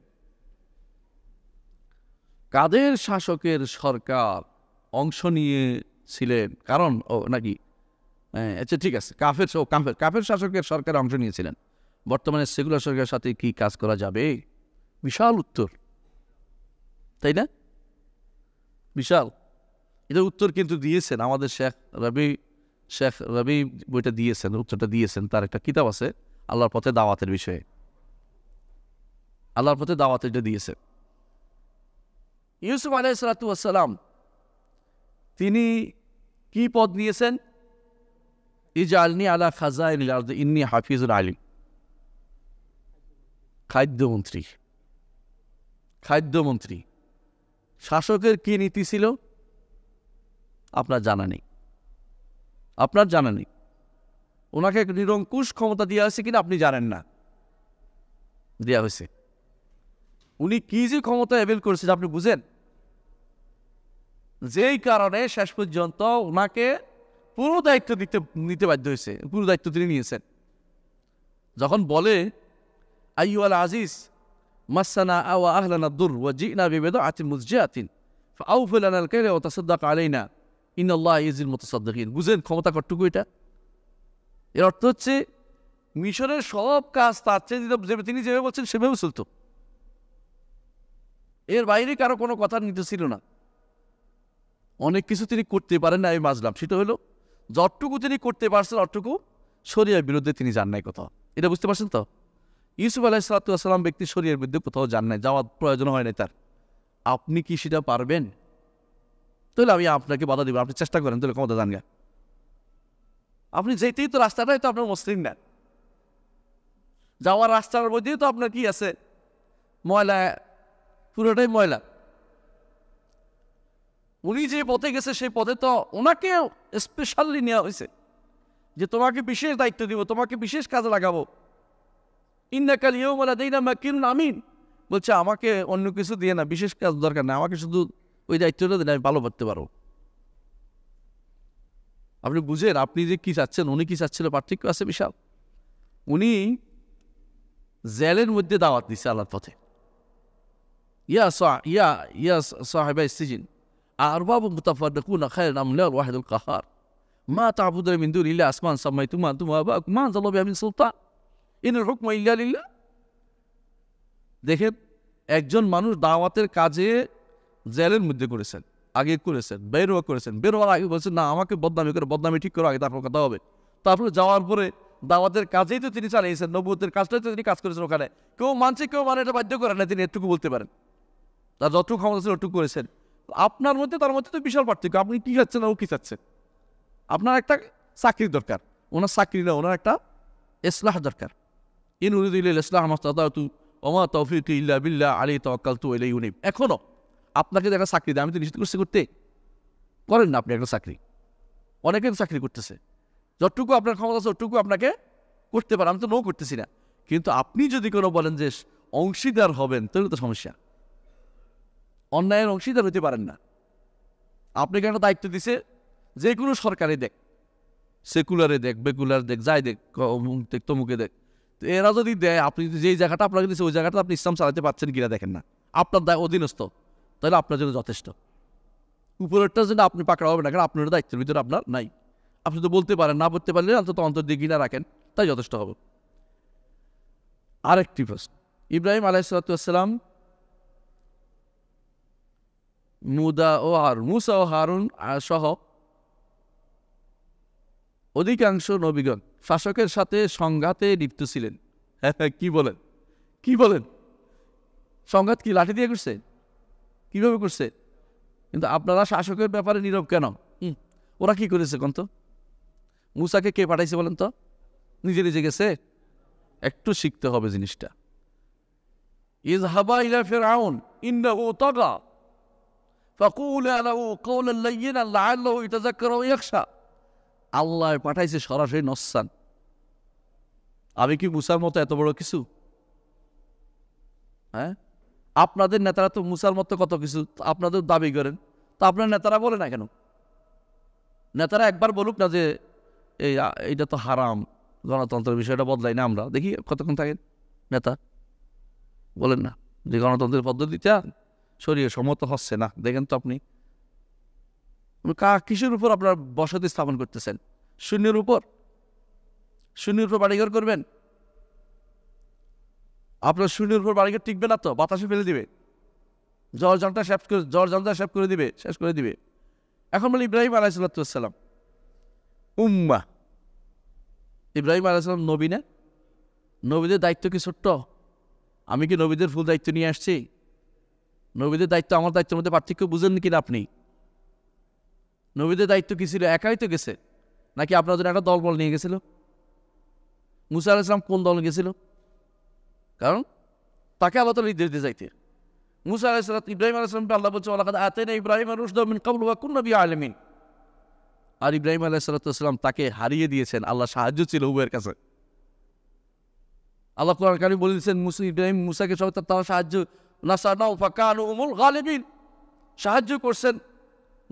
কাদের শাসকের সরকার অংশ নিয়েছিলেন কারণ ও নাকি হ্যাঁ, আচ্ছা ঠিক আছে কাফের কাফের কাফের শাসকের সরকার অংশ নিয়েছিলেন বর্তমানে সেকুলার সরকারের সাথে কি কাজ করা যাবে বিশাল উত্তর তাই না বিশাল এটার উত্তর কিন্তু দিয়েছেন আমাদের শেখ রবি শেখ রবি বইটা দিয়েছেন উত্তরটা দিয়েছেন তার একটা কিতাব আছে আল্লাহর পথে দাওয়াতের বিষয়ে আল্লাহর পথে দাওয়াত এটা দিয়েছে ইউসুফ আলাহ সালাতু আসসালাম তিনি কি পদ নিয়েছেন ইজালনি আলা খাজাইন ইন্নি হাফিজুল আলিম খাদ্যমন্ত্রী খাদ্যমন্ত্রী শাসকের কি নীতি ছিল আপনার জানা নেই আপনার জানা নেই ওনাকে নিরঙ্কুশ ক্ষমতা দেওয়া হয়েছে কিনা আপনি জানেন না দেওয়া হয়েছে উনি কি যে ক্ষমতা অ্যাভেল করেছেন আপনি বুঝেন যেই কারণে শেষ পর্যন্ত ওনাকে পুরো দায়িত্ব দিতে নিতে বাধ্য হয়েছে পুরো দায়িত্ব তিনি নিয়েছেন যখন বলে আইওয়াল আজিজ মাসানা আওয়া আহলানা দুর ওয়া জিনা বিবেদ আতিন মুজে আতিন আউফুলানাল কেরে ও তাসাদ্দাক আলাইনা ইনাল্লাহ ইজিল মোতাসাদ্দাকিন বুঝেন ক্ষমতা কটুকু এটা এর অর্থ হচ্ছে মিশরের সব কাজ তার চেয়ে তিনি যেভাবে বলছেন সেভাবে চলত এর বাইরে কারো কোনো কথা নিতে ছিল না অনেক কিছু তিনি করতে পারেন না আমি মাজলাম সেটা হলো যতটুকু তিনি করতে পারছেন অতটুকু শরিয়ার বিরুদ্ধে তিনি যান নাই কোথাও এটা বুঝতে পারছেন তো ইউসুফ আলাহ সালাতাম ব্যক্তি শরীরের বিরুদ্ধে কোথাও যান নাই যাওয়ার প্রয়োজন হয় নাই তার আপনি কি সেটা পারবেন তাহলে আমি আপনাকে বাধা দিব আপনি চেষ্টা করেন তাহলে ক্ষমতা জানগা আপনি যেতেই তো রাস্তাটাই তো আপনার মসলিম নেন যাওয়ার রাস্তার মধ্যেই তো আপনার কি আছে ময়লা পুরোটাই ময়লা উনি যে পথে গেছে সেই পথে তো ওনাকে স্পেশালি নেওয়া হয়েছে যে তোমাকে বিশেষ দায়িত্ব দিব তোমাকে বিশেষ কাজে লাগাবো ইন্দাকাল বলে দেই না কিরুন আমিন বলছে আমাকে অন্য কিছু দিয়ে না বিশেষ কাজ দরকার না আমাকে শুধু ওই দায়িত্বটা দিলে আমি ভালো করতে পারবো আপনি বুঝেন আপনি যে কী চাচ্ছেন উনি কী চাচ্ছিল পার্থক্য আছে বিশাল উনি জেলের মধ্যে দাওয়াত দিছে আল্লাহর পথে ইয়া ইয়া ইয়া সাহেবা সিজিন أأرباب متفرقون خير أم الله الواحد القهار ما تعبدون من دون الله أسمان سميتم أنتم وآباؤكم ما أنزل الله بها من سلطان إن الحكم إلا لله দেখেন একজন মানুষ দাওয়াতের কাজে জেলের মধ্যে করেছেন আগে করেছেন বেরোয়া করেছেন বেরোয়ার আগে বলছেন না আমাকে বদনামি করে বদনামি ঠিক করো আগে তারপর কথা হবে তারপরে যাওয়ার পরে দাওয়াতের কাজেই তো তিনি চালিয়েছেন নবুতের কাজটাই তো তিনি কাজ করেছেন ওখানে কেউ মানছে কেউ মানে এটা বাধ্য করে না তিনি এটুকু বলতে পারেন তার যতটুকু ক্ষমতা ছিল ওটুকু করেছেন আপনার মধ্যে তার মধ্যে তো বিশাল পার্থক্য আপনি কী চাচ্ছেন ও কী চাচ্ছেন আপনার একটা চাকরি দরকার ওনার চাকরি না ওনার একটা ইসলাহ দরকার ইন উরিদুল ইসলাহ মাস্তাতু ওমা তৌফিক ইল্লা বিল্লাহ আলী তওয়াক্কাল তু এলাই উনিব এখনও আপনাকে একটা চাকরি দেয় আমি তো নিশ্চিত করছি করতে করেন না আপনি একটা চাকরি অনেকে চাকরি করতেছে যতটুকু আপনার ক্ষমতা আছে ওটুকু আপনাকে করতে পারে আমি তো নো করতেছি না কিন্তু আপনি যদি কোনো বলেন যে অংশীদার হবেন তাহলে তো সমস্যা অন্যায়ের অংশীদার হতে পারেন না আপনাকে একটা দায়িত্ব দিছে যে কোনো সরকারে দেখ সেকুলারে দেখ বেকুলার দেখ যাই দেখ দেখ তমুকে দেখ তো এরা যদি দেয় আপনি যদি যেই জায়গাটা আপনাকে দিচ্ছে ওই জায়গাটা আপনি ইসলাম চালাতে পারছেন কিনা দেখেন না আপনার দায় অধীনস্থ তাহলে আপনার জন্য যথেষ্ট উপরেরটা যেন আপনি পাকড়া হবে না কারণ আপনার দায়িত্বের ভিতরে আপনার নাই আপনি তো বলতে পারেন না বলতে পারলে অন্তত অন্তর দিয়ে কিনা রাখেন তাই যথেষ্ট হবে আরেকটি প্রশ্ন ইব্রাহিম আলাইসালাম মুদা ও আর মুসা ও হারুন সহ অধিকাংশ নবীগণ শাসকের সাথে সংঘাতে লিপ্ত ছিলেন *laughs* কি বলেন কি বলেন সংঘাত কি লাঠি দিয়ে করছে কিভাবে করছে কিন্তু আপনারা শাসকের ব্যাপারে নীরব কেন ওরা কি করেছে তো মুসাকে কে পাঠাইছে বলেন তো নিজে নিজে গেছে একটু শিখতে হবে জিনিসটা ইজ হাবা ইলা ফেরাউন ইন্দাহু তগা ওয়া ইখশা আল্লাহ পাঠাইছে সরাসরি নসসান আমি কি মুসার মতো এত বড় কিছু হ্যাঁ আপনাদের নেতারা তো মুসার মতো কত কিছু আপনাদের দাবি করেন তো আপনার নেতারা বলে না কেন নেতারা একবার বলুক না যে এই এটা তো হারাম গণতন্ত্রের বিষয়টা বদলাই না আমরা দেখি কতক্ষণ থাকেন নেতা বলেন না যে গণতন্ত্রের চান শরীর সমত হচ্ছে না দেখেন তো আপনি কিসের উপর আপনার বসতি স্থাপন করতেছেন শূন্যের উপর শূন্যের উপর বাড়িঘর করবেন আপনার শূন্যের উপর বাড়িঘর টিকবে না তো বাতাসে ফেলে দিবে জ্বর জলটা শেপ করে জ্বর জলটা শেপ করে দিবে শেষ করে দিবে এখন বলে ইব্রাহিম আলাইসাল্লাম উম্মা ইব্রাহিম আলাইসাল্লাম নবী না নবীদের দায়িত্ব কি ছোট্ট আমি কি নবীদের ফুল দায়িত্ব নিয়ে আসছি নবীদের দায়িত্ব আমার দায়িত্বের মধ্যে পার্থক্য বুঝেন কিনা আপনি নবীদের দায়িত্ব কী ছিল একাই তো গেছে নাকি আপনার জন্য একটা দলবল নিয়ে গেছিল মুসা আল ইসলাম কোন দল গেছিল কারণ তাকে আল্লাহ তালা নির্দেশ দিয়ে যাইতে মুসা আল ইসলাম ইব্রাহিম আল ইসলামকে আল্লাহ বলছে আল্লাহ না ইব্রাহিম আলুসদিন কাবুল কোন নবী আলমিন আর ইব্রাহিম আলাহ সালাতাম তাকে হারিয়ে দিয়েছেন আল্লাহ সাহায্য ছিল উবের কাছে আল্লাহ কোরআন কারি বলেছেন মুসা ইব্রাহিম মুসাকে সব তারা সাহায্য নাসানাও ফাকান উমুল গালিবিন সাহায্য করছেন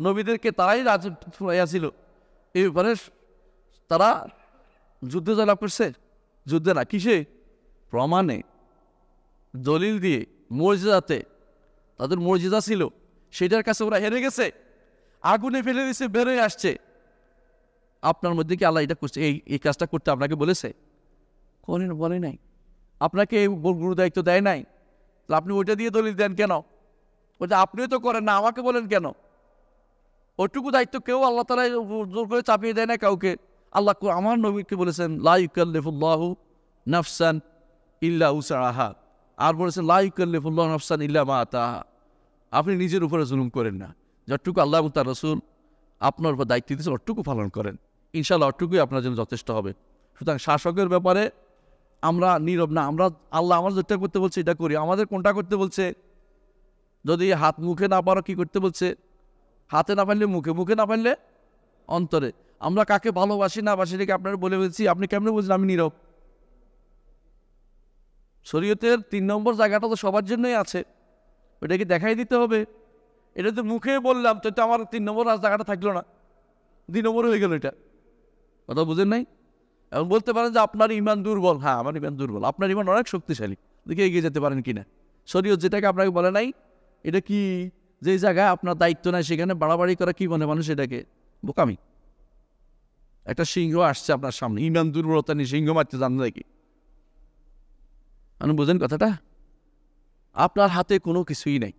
নবীদেরকে তারাই রাজত্ব ছিল এই ব্যাপারে তারা যুদ্ধে জয়লাভ করছে যুদ্ধে না কিসে প্রমাণে দলিল দিয়ে মর্যাদাতে তাদের মর্যাদা ছিল সেটার কাছে ওরা হেরে গেছে আগুনে ফেলে দিয়েছে বেরোয় আসছে আপনার মধ্যে কি আল্লাহ এটা করছে এই এই কাজটা করতে আপনাকে বলেছে করেন বলে নাই আপনাকে এই গুরু দায়িত্ব দেয় নাই আপনি ওইটা দিয়ে দলিল দেন কেন ওইটা আপনিও তো করেন না আমাকে বলেন কেন ওটুকু দায়িত্ব কেউ আল্লাহ তালা জোর করে চাপিয়ে দেয় না কাউকে আল্লাহ আমার নবীকে বলেছেন লাইকাল্লিফুল্লাহ নফসান ইল্লা উসাহা আর বলেছেন লাইকাল্লিফুল্লাহ নফসান ইল্লা মা তাহা আপনি নিজের উপরে জুলুম করেন না যতটুকু আল্লাহ তার রসুল আপনার উপর দায়িত্ব দিয়েছেন অটুকু পালন করেন ইনশাল্লাহ অটুকুই আপনার জন্য যথেষ্ট হবে সুতরাং শাসকের ব্যাপারে আমরা নীরব না আমরা আল্লাহ আমার যেটা করতে বলছে এটা করি আমাদের কোনটা করতে বলছে যদি হাত মুখে না পারো কী করতে বলছে হাতে না পারলে মুখে মুখে না পারলে অন্তরে আমরা কাকে ভালোবাসি না বাসি রেখে আপনারা বলে বলছি আপনি কেমনে বলছেন আমি নীরব শরীয়তের তিন নম্বর জায়গাটা তো সবার জন্যই আছে ওটাকে দেখাই দিতে হবে এটা তো মুখে বললাম তো আমার তিন নম্বর জায়গাটা থাকলো না দুই নম্বর হয়ে গেল এটা কথা বুঝেন নাই এবং বলতে পারেন যে আপনার ইমান দুর্বল হ্যাঁ আমার ইমান দুর্বল আপনার ইমান অনেক শক্তিশালী দেখে এগিয়ে যেতে পারেন কিনা শরীয় যেটাকে আপনাকে বলে নাই এটা কি যে জায়গায় আপনার দায়িত্ব নেয় সেখানে বাড়াবাড়ি করা কি মনে মানুষ এটাকে বোকামি একটা সিংহ আসছে আপনার সামনে ইমান দুর্বলতা নিয়ে সিংহ মারতে জান নাকি মানে বোঝেন কথাটা আপনার হাতে কোনো কিছুই নাই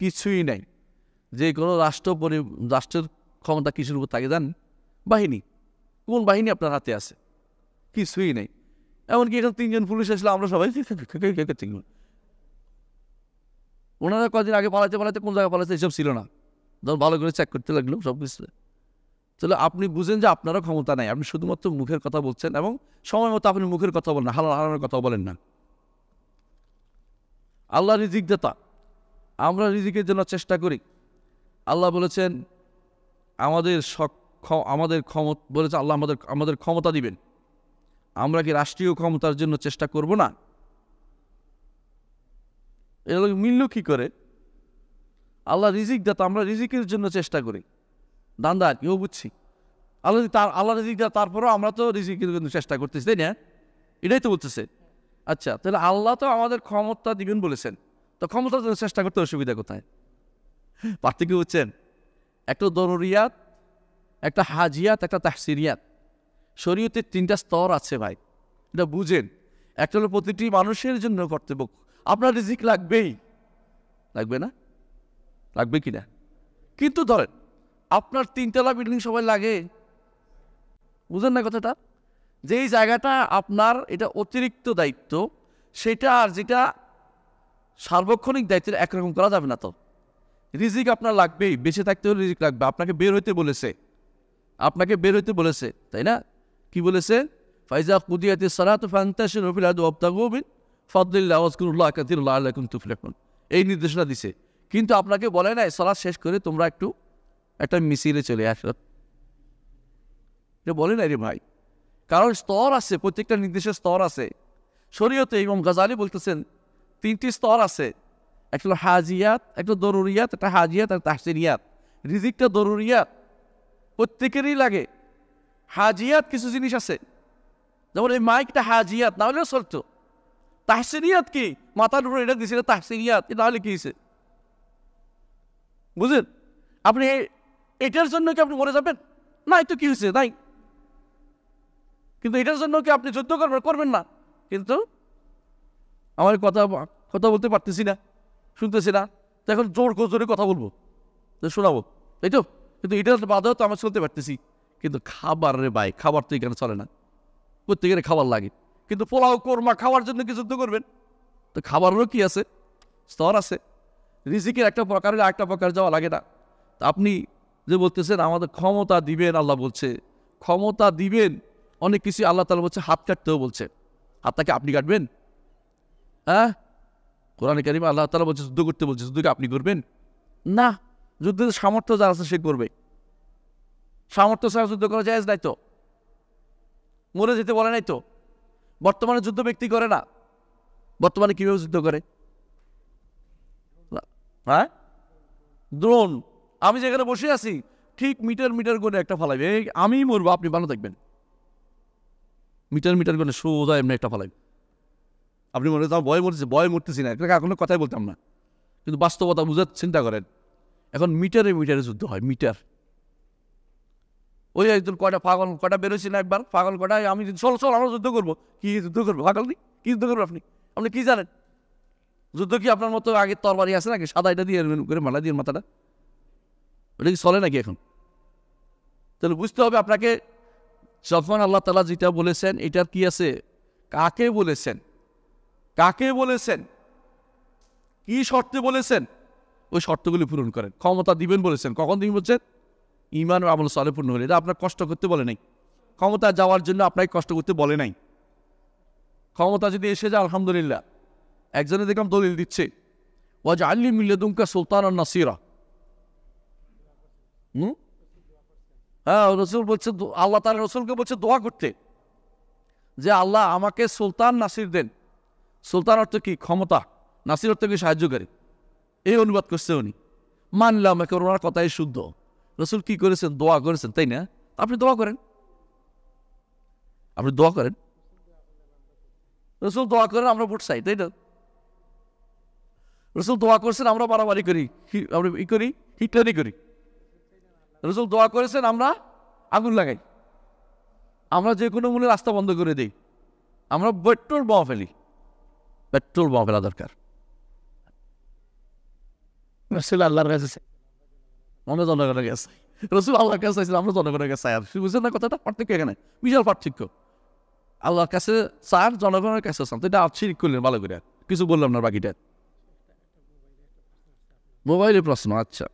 কিছুই নাই যে কোনো রাষ্ট্র পরি রাষ্ট্রের ক্ষমতা কিছুর উপর তাকে দেন বাহিনী কোন বাহিনী আপনার হাতে আছে কিছুই নেই এমনকি এখানে তিনজন পুলিশ আসলে আমরা সবাই তিনজন *laughs* ওনারা কদিন আগে পালাতে পালাতে কোন জায়গায় পালাতে এসব ছিল না ধর ভালো করে চেক করতে লাগলো সব কিছু তাহলে আপনি বুঝেন যে আপনারও ক্ষমতা নাই আপনি শুধুমাত্র মুখের কথা বলছেন এবং সময় মতো আপনি মুখের কথা বলেন না হালাল হারানোর কথা বলেন না আল্লাহ রিজিক দাতা আমরা রিজিকের জন্য চেষ্টা করি আল্লাহ বলেছেন আমাদের আমাদের ক্ষমতা বলেছে আল্লাহ আমাদের আমাদের ক্ষমতা দিবেন আমরা কি রাষ্ট্রীয় ক্ষমতার জন্য চেষ্টা করব না এরকম মিলল কী করে আল্লাহ রিজিক দাতা আমরা রিজিকের জন্য চেষ্টা করি দান্দা কেউ বুঝছি আল্লাহ তার আল্লাহ রিজিক দা তারপরেও আমরা তো রিজিকের জন্য চেষ্টা করতেছি তাই না এটাই তো বলতেছে আচ্ছা তাহলে আল্লাহ তো আমাদের ক্ষমতা দিবেন বলেছেন তো ক্ষমতার জন্য চেষ্টা করতে অসুবিধা কোথায় পার্থক্য হচ্ছেন একটা দরিয়াত একটা হাজিয়াত একটা তাহসিরিয়াত শরীয়তের তিনটা স্তর আছে ভাই এটা বুঝেন একটা হলো প্রতিটি মানুষের জন্য কর্তব্য আপনার রিজিক লাগবেই লাগবে না লাগবে কি না কিন্তু ধরেন আপনার তিনতলা বিল্ডিং সবাই লাগে বুঝেন না কথাটা যেই জায়গাটা আপনার এটা অতিরিক্ত দায়িত্ব সেটা আর যেটা সার্বক্ষণিক দায়িত্ব একরকম করা যাবে না তো রিজিক আপনার লাগবেই বেঁচে থাকতে হলে রিজিক লাগবে আপনাকে বের হইতে বলেছে আপনাকে বের হইতে বলেছে তাই না কি বলেছেন ফাইজা কুদিয়াতি সারাত ফান্তাসিন রফিল আদু গোবিন ফদলিল্লাহ ওয়াজকুরুল্লাহ কাতিরুল্লাহ আল্লাহ তুফলেকুন এই নির্দেশনা দিছে কিন্তু আপনাকে বলে নাই সালাদ শেষ করে তোমরা একটু একটা মিছিলে চলে আস এটা বলে নাই রে ভাই কারণ স্তর আছে প্রত্যেকটা নির্দেশের স্তর আছে শরীয়তে ইমাম গাজালি বলতেছেন তিনটি স্তর আছে একটা হাজিয়াত একটা দরুরিয়াত একটা হাজিয়াত একটা তাহসিনিয়াত রিজিকটা দরুরিয়াত প্রত্যেকেরই লাগে হাজিয়াত কিছু জিনিস আছে যেমন এই মাইকটা হাজিয়াত না হলে চলতো তাহসিনিয়াত কি মাথার উপরে এটা দিছে তাহসিনিয়াত এটা হলে কি হয়েছে বুঝলেন আপনি এটার জন্য কি আপনি মরে যাবেন না তো কি হয়েছে নাই কিন্তু এটার জন্য কি আপনি যুদ্ধ করবেন করবেন না কিন্তু আমার কথা কথা বলতে পারতেছি না শুনতেছি না তো এখন জোর জোরে কথা বলবো শোনাবো তাই তো কিন্তু এটার বাদেও তো আমার চলতে পারতেছি কিন্তু খাবার রে ভাই খাবার তো এখানে চলে না প্রত্যেকের খাবার লাগে কিন্তু পোলাও কোরমা খাওয়ার জন্য কিছু যুদ্ধ করবেন তো খাবারও কি আছে স্তর আছে রিজিকের একটা প্রকার একটা প্রকার যাওয়া লাগে না তা আপনি যে বলতেছেন আমাদের ক্ষমতা দিবেন আল্লাহ বলছে ক্ষমতা দিবেন অনেক কিছু আল্লাহ তালা বলছে হাত কাটতেও বলছে হাতটাকে আপনি কাটবেন হ্যাঁ কোরআন কারিমা আল্লাহ তালা বলছে যুদ্ধ করতে বলছে যুদ্ধকে আপনি করবেন না যুদ্ধের সামর্থ্য যারা আছে সে করবে সামর্থ্য ছাড়া যুদ্ধ করা যায় নাই তো মরে যেতে বলে নাই তো বর্তমানে যুদ্ধ ব্যক্তি করে না বর্তমানে কীভাবে যুদ্ধ করে হ্যাঁ দ্রোণ আমি যেখানে বসে আছি ঠিক মিটার মিটার করে একটা ফালাইবে আমি মরবো আপনি ভালো থাকবেন মিটার মিটার করে সোজা এমনি একটা ফালাইবে আপনি মনে হয় ভয় মরতেছে ভয় মরতেছি না এখনো কথাই বলতাম না কিন্তু বাস্তবতা বুঝার চিন্তা করেন এখন মিটারে মিটারে যুদ্ধ হয় মিটার ওই একজন কয়টা পাগল কটা না একবার পাগল কটা আমি চল চল আমরা যুদ্ধ করবো কি যুদ্ধ করবো পাগল নেই কি যুদ্ধ করবো আপনি আপনি কী জানেন যুদ্ধ কি আপনার মতো আগে তরবারি আছে নাকি সাদা এটা দিয়ে করে মালা দিয়ে মাথাটা ওটা কি চলে নাকি এখন তাহলে বুঝতে হবে আপনাকে যখন আল্লাহ তালা যেটা বলেছেন এটার কি আছে কাকে বলেছেন কাকে বলেছেন কি শর্তে বলেছেন ওই শর্তগুলি পূরণ করেন ক্ষমতা দিবেন বলেছেন কখন দিবেন বলছেন ইমান আমল সালে পূর্ণ হলে এটা আপনার কষ্ট করতে বলে নাই ক্ষমতা যাওয়ার জন্য আপনাকে কষ্ট করতে বলে নাই ক্ষমতা যদি এসে যায় আলহামদুলিল্লাহ একজনে দেখলাম দলিল দিচ্ছে ওয়াজ আল্লি মিল্লেদুমকা সুলতান নাসিরা হুম হ্যাঁ রসুল বলছে আল্লাহ তার রসুলকে বলছে দোয়া করতে যে আল্লাহ আমাকে সুলতান নাসির দেন সুলতান অর্থ কি ক্ষমতা নাসির অর্থ কি সাহায্যকারী এই অনুবাদ করছে উনি মানলাম একে ওনার কথাই শুদ্ধ রসুল কি করেছেন দোয়া করেছেন তাই না আপনি দোয়া করেন আপনি দোয়া করেন রসুল দোয়া করেন আমরা ভোট চাই তাই না রসুল দোয়া করছেন আমরা বাড়াবাড়ি করি আমরা ই করি হিটারি করি রসুল দোয়া করেছেন আমরা আগুন লাগাই আমরা যে কোনো মূল্যে রাস্তা বন্ধ করে দিই আমরা পেট্রোল বোমা ফেলি পেট্রোল বোমা ফেলা দরকার রসুল আল্লাহর কাছে আমরা জনগণের কাছে রসুল আল্লাহর কাছে আমরা জনগণের কাছে না কথাটা পার্থক্য এখানে বিশাল পার্থক্য আল্লাহর কাছে জনগণের কাছে তো এটা করলেন ভালো করে কিছু বললাম না বাকিটা মোবাইলের প্রশ্ন আচ্ছা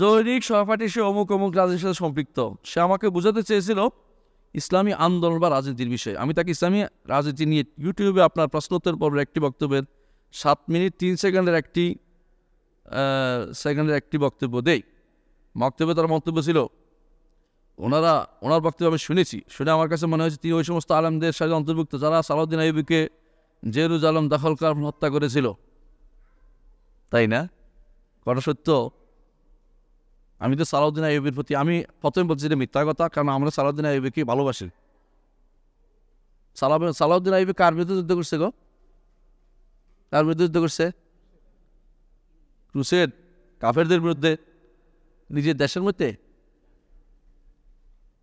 জৈনিক সহপাঠী সে অমুক অমুক রাজনীতির সাথে সম্পৃক্ত সে আমাকে বোঝাতে চেয়েছিল ইসলামী আন্দোলন বা রাজনীতির বিষয়ে আমি তাকে ইসলামী রাজনীতি নিয়ে ইউটিউবে আপনার প্রশ্নোত্তর পর্বের একটি বক্তব্যের সাত মিনিট তিন সেকেন্ডের একটি সেকেন্ডের একটি বক্তব্য দেই বক্তব্যে তার মন্তব্য ছিল ওনারা ওনার বক্তব্য আমি শুনেছি শুনে আমার কাছে মনে হয়েছে তিনি ওই সমস্ত আলমদের সাথে অন্তর্ভুক্ত যারা সালাউদ্দিন আইবিকে জেরুজ আলম দখল করার হত্যা করেছিল তাই না কটা সত্য আমি তো সালাউদ্দিন আইবির প্রতি আমি প্রথমে বলছি যে মিথ্যা কথা কারণ আমরা সালাউদ্দিন আইবিকে ভালোবাসি সালাউদ্দিন আইবি কার বিরুদ্ধে যুদ্ধ করছে গো কার বিরুদ্ধে যুদ্ধ করছে ক্রুসেড কাফেরদের বিরুদ্ধে নিজের দেশের মধ্যে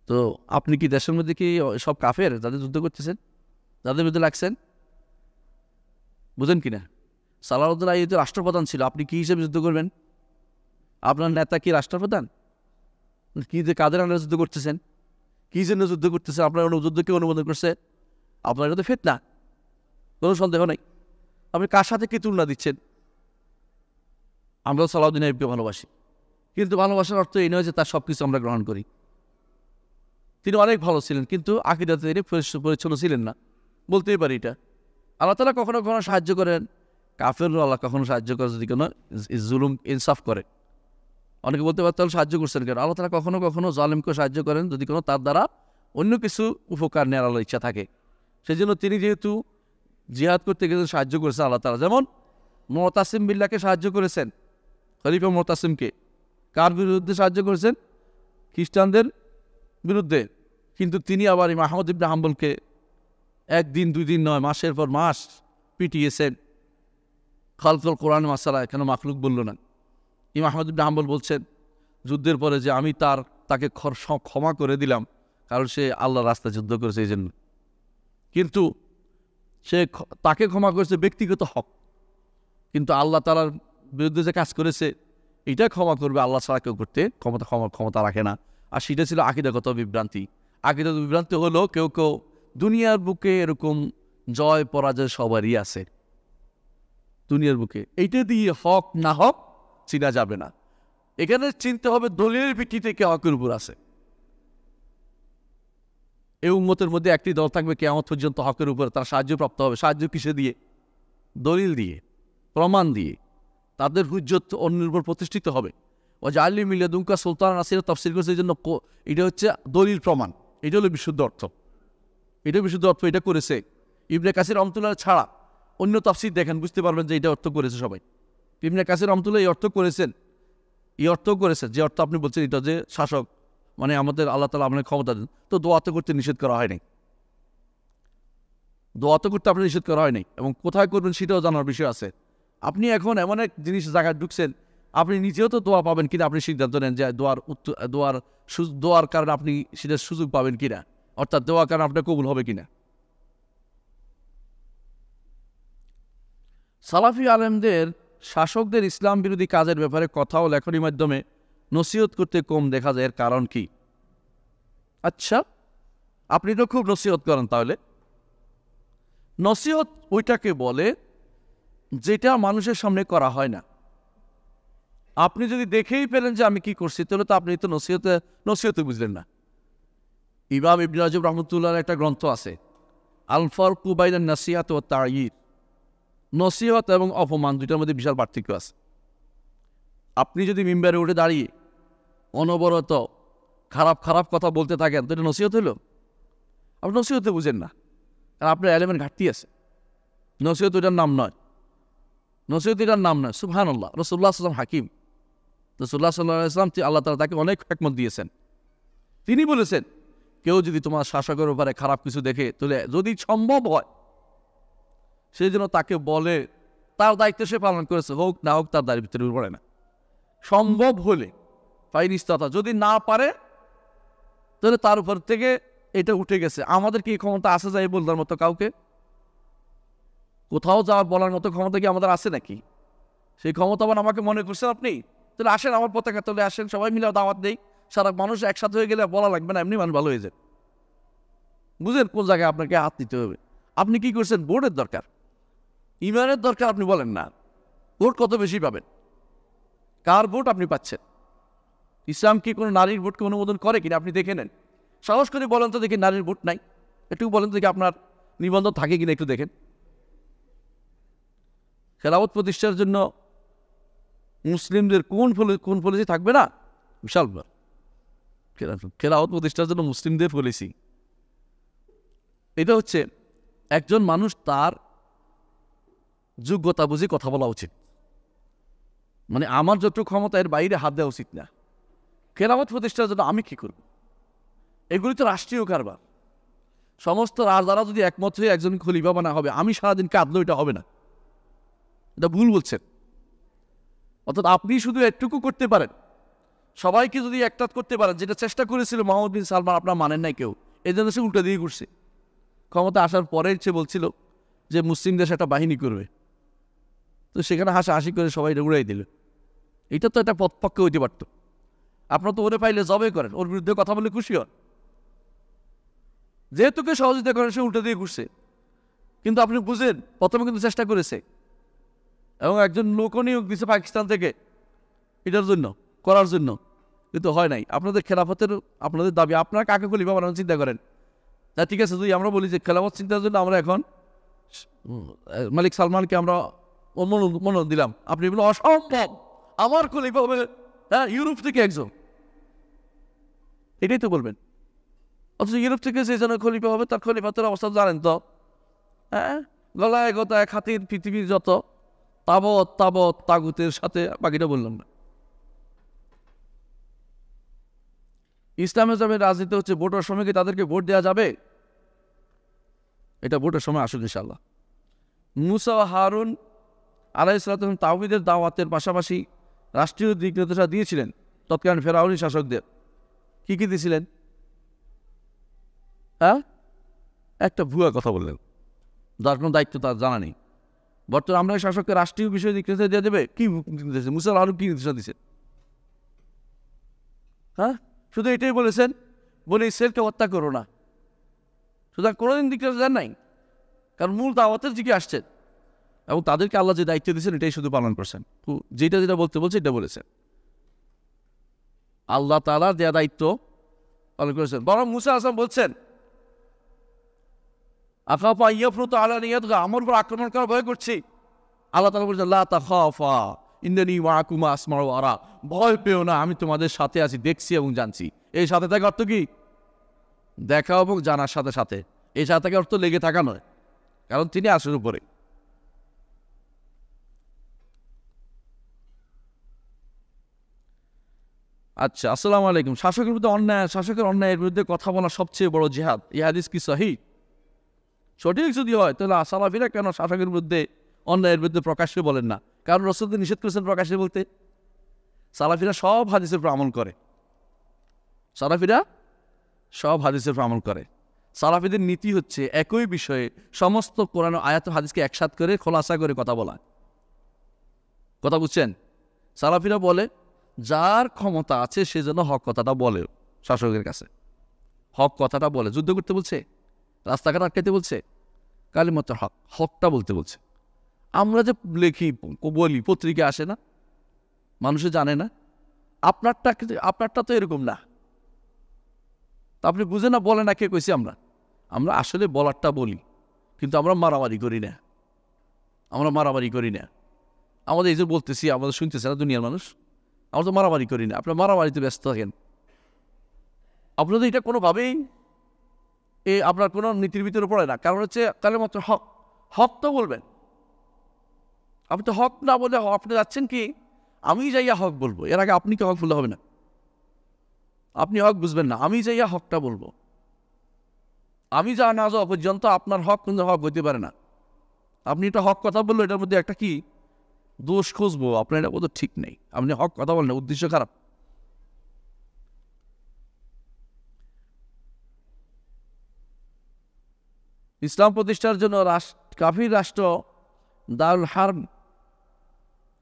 তো আপনি কি দেশের মধ্যে কি সব কাফের যাদের যুদ্ধ করতেছেন যাদের বিরুদ্ধে লাগছেন বুঝেন কি না সালাহদ্দুল আইয়ুদের রাষ্ট্রপ্রধান ছিল আপনি কি হিসেবে যুদ্ধ করবেন আপনার নেতা কি রাষ্ট্রপ্রধান কী যে কাদের আনার যুদ্ধ করতেছেন কী জন্য যুদ্ধ করতেছেন আপনার যুদ্ধকে অনুমোদন করছে আপনার এটা তো ফেতনা কোনো সন্দেহ নেই আপনি কার সাথে কি তুলনা দিচ্ছেন আমরাও সালাউদ্দিন আইবকে ভালোবাসি কিন্তু ভালোবাসার অর্থ এই নয় যে তার সব কিছু আমরা গ্রহণ করি তিনি অনেক ভালো ছিলেন কিন্তু আকিদাতে তিনি পরিচ্ছন্ন ছিলেন না বলতেই পারি এটা আল্লাহ তালা কখনো কখনো সাহায্য করেন কাফের আল্লাহ কখনো সাহায্য করে যদি কোনো জুলুম ইনসাফ করে অনেকে বলতে পারে তাহলে সাহায্য করছেন কেন আল্লাহ তালা কখনো কখনো জালিমকে সাহায্য করেন যদি কোনো তার দ্বারা অন্য কিছু উপকার নেওয়ার আল্লাহ ইচ্ছা থাকে সেই জন্য তিনি যেহেতু জিহাদ করতে গেলে সাহায্য করেছেন আল্লাহ তালা যেমন মতাসিম বিল্লাকে সাহায্য করেছেন খলিফা মোতাসিমকে কার বিরুদ্ধে সাহায্য করেছেন খ্রিস্টানদের বিরুদ্ধে কিন্তু তিনি আবার এই মাহমুদ ইবনা হাম্বলকে একদিন দুই দিন নয় মাসের পর মাস পিটিয়েছেন খালতল কোরআন মাসালায় কেন মাখলুক বলল না ই মাহমুদ ইবনা হাম্বল বলছেন যুদ্ধের পরে যে আমি তার তাকে ক্ষমা করে দিলাম কারণ সে আল্লাহ রাস্তায় যুদ্ধ করেছে এই জন্য কিন্তু সে তাকে ক্ষমা করেছে ব্যক্তিগত হক কিন্তু আল্লাহ তালার বিরুদ্ধে যে কাজ করেছে এটা ক্ষমা করবে আল্লাহ ছাড়া কেউ করতে ক্ষমতা ক্ষমা ক্ষমতা রাখে না আর সেটা ছিল আকিদাগত বিভ্রান্তি আকিদাগত বিভ্রান্তি হলো কেউ কেউ দুনিয়ার বুকে এরকম জয় পরাজয় সবারই আছে দুনিয়ার বুকে এইটা দিয়ে হক না হক চিনা যাবে না এখানে চিনতে হবে দলের ভিত্তিতে কে হকের উপর আছে এই উন্মতের মধ্যে একটি দল থাকবে কেমন পর্যন্ত হকের উপর তার সাহায্য প্রাপ্ত হবে সাহায্য কিসে দিয়ে দলিল দিয়ে প্রমাণ দিয়ে তাদের হুজ্জত অন্যের উপর প্রতিষ্ঠিত হবে ও যে মিলিয়া দুমকা সুলতান নাসির তফসির করছে এই জন্য এটা হচ্ছে দলিল প্রমাণ এটা হলো বিশুদ্ধ অর্থ এটা বিশুদ্ধ অর্থ এটা করেছে ইবনে কাসির রহমতুল্লাহ ছাড়া অন্য তফসির দেখেন বুঝতে পারবেন যে এটা অর্থ করেছে সবাই ইবনে কাসির রহমতুল্লাহ এই অর্থ করেছেন এই অর্থ করেছেন যে অর্থ আপনি বলছেন এটা যে শাসক মানে আমাদের আল্লাহ তালা আপনার ক্ষমতা দেন তো দোয়াতে করতে নিষেধ করা হয়নি দোয়াতে করতে আপনি নিষেধ করা হয়নি এবং কোথায় করবেন সেটাও জানার বিষয় আছে আপনি এখন এমন এক জিনিস জায়গায় ঢুকছেন আপনি নিজেও তো দোয়া পাবেন কিনা আপনি সিদ্ধান্ত নেন যে দোয়ার দোয়ার দোয়ার কারণে আপনি সেটার সুযোগ পাবেন কিনা অর্থাৎ দোয়ার কারণে আপনার কবুল হবে কিনা সালাফি আলেমদের শাসকদের ইসলাম বিরোধী কাজের ব্যাপারে কথা ও মাধ্যমে নসিহত করতে কম দেখা যায় এর কারণ কি আচ্ছা আপনি তো খুব নসিহত করেন তাহলে নসিহত ওইটাকে বলে যেটা মানুষের সামনে করা হয় না আপনি যদি দেখেই পেলেন যে আমি কি করছি তাহলে তো আপনি তো নসিহতে নসিহতে বুঝলেন না ইমাম ইবন আজব রহমতুল্লাহ একটা গ্রন্থ আছে আলফার কুবাইন নাসিহাত ও তাইর নসিহত এবং অপমান দুইটার মধ্যে বিশাল পার্থক্য আছে আপনি যদি মিম্বারে উঠে দাঁড়িয়ে অনবরত খারাপ খারাপ কথা বলতে থাকেন তো এটা নসিহত হলো আপনি নসিহতে বুঝেন না কারণ আপনার এলেমেন্ট ঘাটতি আছে নসিহত ওইটার নাম নয় নসিহতিকার নাম নয় সুফহান আল্লাহ রসুল্লাহ আসলাম হাকিম রসুল্লাহ সাল্লাহ ইসলাম আল্লাহ তালা তাকে অনেক একমত দিয়েছেন তিনি বলেছেন কেউ যদি তোমার শাসকের ব্যাপারে খারাপ কিছু দেখে তাহলে যদি সম্ভব হয় সে যেন তাকে বলে তার দায়িত্ব সে পালন করেছে হোক না হোক তার দায়িত্বের পড়ে না সম্ভব হলে তাই নিস্তা যদি না পারে তাহলে তার উপর থেকে এটা উঠে গেছে আমাদের কি ক্ষমতা আসে যায় বলতার মতো কাউকে কোথাও যাওয়ার বলার মতো ক্ষমতা কি আমাদের আছে নাকি সেই ক্ষমতা আবার আমাকে মনে করছেন আপনি তাহলে আসেন আমার পতাকা তুলে আসেন সবাই মিলে দাওয়াত নেই সারা মানুষ একসাথে হয়ে গেলে বলা লাগবে না এমনি মানুষ ভালো হয়ে যায় বুঝলেন কোন জায়গায় আপনাকে হাত দিতে হবে আপনি কি করছেন বোর্ডের দরকার ইমানের দরকার আপনি বলেন না ভোট কত বেশি পাবেন কার ভোট আপনি পাচ্ছেন ইসলাম কি কোনো নারীর ভোটকে অনুমোদন করে কিনা আপনি দেখে নেন সাহস করে বলেন তো দেখি নারীর ভোট নাই একটু বলেন তো দেখি আপনার নিবন্ধন থাকে কিনা একটু দেখেন খেলাফত প্রতিষ্ঠার জন্য মুসলিমদের কোন কোন পলিসি থাকবে না বিশাল খেলাফত প্রতিষ্ঠার জন্য মুসলিমদের পলিসি এটা হচ্ছে একজন মানুষ তার যোগ্যতা বুঝে কথা বলা উচিত মানে আমার যত ক্ষমতা এর বাইরে হাত দেওয়া উচিত না খেলাফত প্রতিষ্ঠার জন্য আমি কি করব এগুলি তো রাষ্ট্রীয় কারবার সমস্ত রাজদারা যদি একমত হয়ে একজন খলিফা বানা হবে আমি সারাদিন কাঁদলো এটা হবে না এটা ভুল বলছেন অর্থাৎ আপনি শুধু একটুকু করতে পারেন সবাইকে যদি একটাত করতে পারেন যেটা চেষ্টা করেছিল মোহাম্মদ বিন সালমান আপনার মানেন নাই কেউ এই জন্য সে উল্টা দিয়ে ঘুরছে ক্ষমতা আসার পরে সে বলছিল যে মুসলিম দেশ একটা বাহিনী করবে তো সেখানে হাসা হাসি করে সবাই উড়াই দিল এটা তো একটা পথপক্ষে হইতে পারত আপনার তো ওরে পাইলে জবে করেন ওর বিরুদ্ধে কথা বলে খুশি হন যেহেতু কে সহযোগিতা করেন সে উল্টো দিয়ে ঘুরছে কিন্তু আপনি বুঝেন প্রথমে কিন্তু চেষ্টা করেছে এবং একজন লোকও নিয়োগ দিছে পাকিস্তান থেকে এটার জন্য করার জন্য কিন্তু হয় নাই আপনাদের খেলাফতের আপনাদের দাবি আপনারা কাকে খুলিবে আপনারা চিন্তা করেন হ্যাঁ ঠিক আছে যদি আমরা বলি যে খেলাফত চিন্তার জন্য আমরা এখন মালিক সালমানকে আমরা মনো দিলাম আপনি বলুন অসম্ভব আমার খলিফা হবে হ্যাঁ ইউরোপ থেকে একজন এটাই তো বলবেন অথচ ইউরোপ থেকে যে জন্য খলিফা হবে তার খলিফাতের অবস্থা জানেন তো হ্যাঁ গলায় গতায় খাতির পৃথিবীর যত তাবৎ তাবৎ তাগুতের সাথে বাকিটা বললাম না ইসলাম ইসলামের রাজনীতি হচ্ছে ভোটার সময় কি তাদেরকে ভোট দেওয়া যাবে এটা ভোটের সময় আসুন ইনশাল্লাহ মুসা হারুন আলাই ইসলাম তাহিদের দাওয়াতের পাশাপাশি রাষ্ট্রীয় দিক নির্দেশনা দিয়েছিলেন তৎকালীন ফেরাউনি শাসকদের কী কী দিয়েছিলেন হ্যাঁ একটা ভুয়া কথা বললেন যার কোনো দায়িত্ব তার জানা নেই বর্তমানে আমরা শাসককে রাষ্ট্রীয় বিষয়ে দিক দেওয়া দেবে কি নির্দেশ মুসাল আলম কি নির্দেশনা দিচ্ছেন হ্যাঁ শুধু এটাই বলেছেন বলে ইসরায়েলকে হত্যা করো না সুতরাং কোনোদিন দিকটা যান নাই কারণ মূল দাওয়াতের দিকে আসছেন এবং তাদেরকে আল্লাহ যে দায়িত্ব দিয়েছেন এটাই শুধু পালন করছেন যেটা যেটা বলতে বলছে এটা বলেছেন আল্লাহ তালা দেয়া দায়িত্ব পালন করেছেন বরং মুসা আসলাম বলছেন আকাফা ইয়াফরুত আলা নিয়াদগা আমার উপর আক্রমণ করার ভয় করছি আল্লাহ তালা বলছেন লা তা খাফা ইন্দানি ওয়া আকুমা আসমার ওয়ারা ভয় পেও না আমি তোমাদের সাথে আছি দেখছি এবং জানছি এই সাথে থাকা অর্থ কি দেখা এবং জানার সাথে সাথে এই সাথে থাকা অর্থ লেগে থাকা নয় কারণ তিনি আসেন উপরে আচ্ছা আসসালামু আলাইকুম শাসকের বিরুদ্ধে অন্যায় শাসকের অন্যায়ের বিরুদ্ধে কথা বলা সবচেয়ে বড় জেহাদ ইহাদিস কি সহি সঠিক যদি হয় তাহলে সালাফিরা কেন শাসকের বিরুদ্ধে অন্যায়ের বিরুদ্ধে প্রকাশ্যে বলেন না কারণ রসুলদের নিষেধ করেছেন প্রকাশ্যে বলতে সালাফিরা সব হাদিসের উপর আমল করে সালাফিরা সব হাদিসের উপর আমল করে সালাফিদের নীতি হচ্ছে একই বিষয়ে সমস্ত কোরআন আয়াত হাদিসকে একসাথ করে খোলাসা করে কথা বলা কথা বুঝছেন সালাফিরা বলে যার ক্ষমতা আছে সে যেন হক কথাটা বলে শাসকের কাছে হক কথাটা বলে যুদ্ধ করতে বলছে রাস্তাঘাট আটকাইতে বলছে কালিমত হক হকটা বলতে বলছে আমরা যে লেখি বলি পত্রিকা আসে না মানুষে জানে না আপনারটা আপনারটা তো এরকম না তা আপনি বুঝে না বলে না কে কইছি আমরা আমরা আসলে বলারটা বলি কিন্তু আমরা মারামারি করি না আমরা মারামারি করি না আমাদের এই যে বলতেছি আমাদের শুনতেছে না দুনিয়ার মানুষ আমরা তো মারামারি করি না আপনার মারামারিতে ব্যস্ত থাকেন আপনাদের এটা কোনোভাবেই এ আপনার কোনো নীতির ভিতরে পড়ে না কারণ হচ্ছে মাত্র হক হক তো বলবেন আপনি তো হক না বলে আপনি যাচ্ছেন কি আমি যাইয়া হক বলবো এর আগে আপনি কি হক বলতে হবে না আপনি হক বুঝবেন না আমি যাইয়া হকটা বলবো আমি যা না যাওয়া পর্যন্ত আপনার হক কিন্তু হক হইতে পারে না আপনি এটা হক কথা বললো এটার মধ্যে একটা কি দোষ খুঁজবো আপনার এটা বোধ ঠিক নেই আপনি হক কথা বলেন উদ্দেশ্য খারাপ ইসলাম প্রতিষ্ঠার জন্য রাষ্ট্র কাফির রাষ্ট্র দারুল হার্ম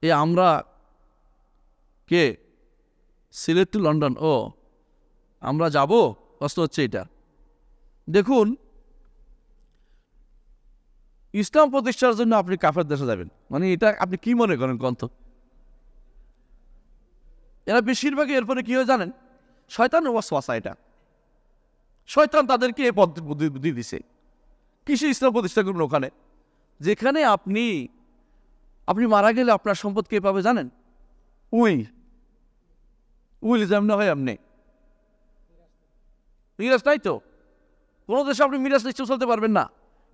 এ আমরা কে সিলেট টু লন্ডন ও আমরা যাব প্রশ্ন হচ্ছে এটা দেখুন ইসলাম প্রতিষ্ঠার জন্য আপনি কাফের দেশে যাবেন মানে এটা আপনি কি মনে করেন গ্রন্থ এরা বেশিরভাগই এরপরে কী হয়ে জানেন শয়তান ওয়াসওয়াসা এটা শয়তান তাদেরকে এ পদ্ধতি দিছে কৃষি ইসলাম প্রতিষ্ঠা করুন ওখানে যেখানে আপনি আপনি মারা গেলে আপনার সম্পদ কে পাবে জানেন উইল উইল যেমন হয় আপনি মিরাজ নাই তো কোনো দেশে আপনি মিরাজ নিশ্চয় চলতে পারবেন না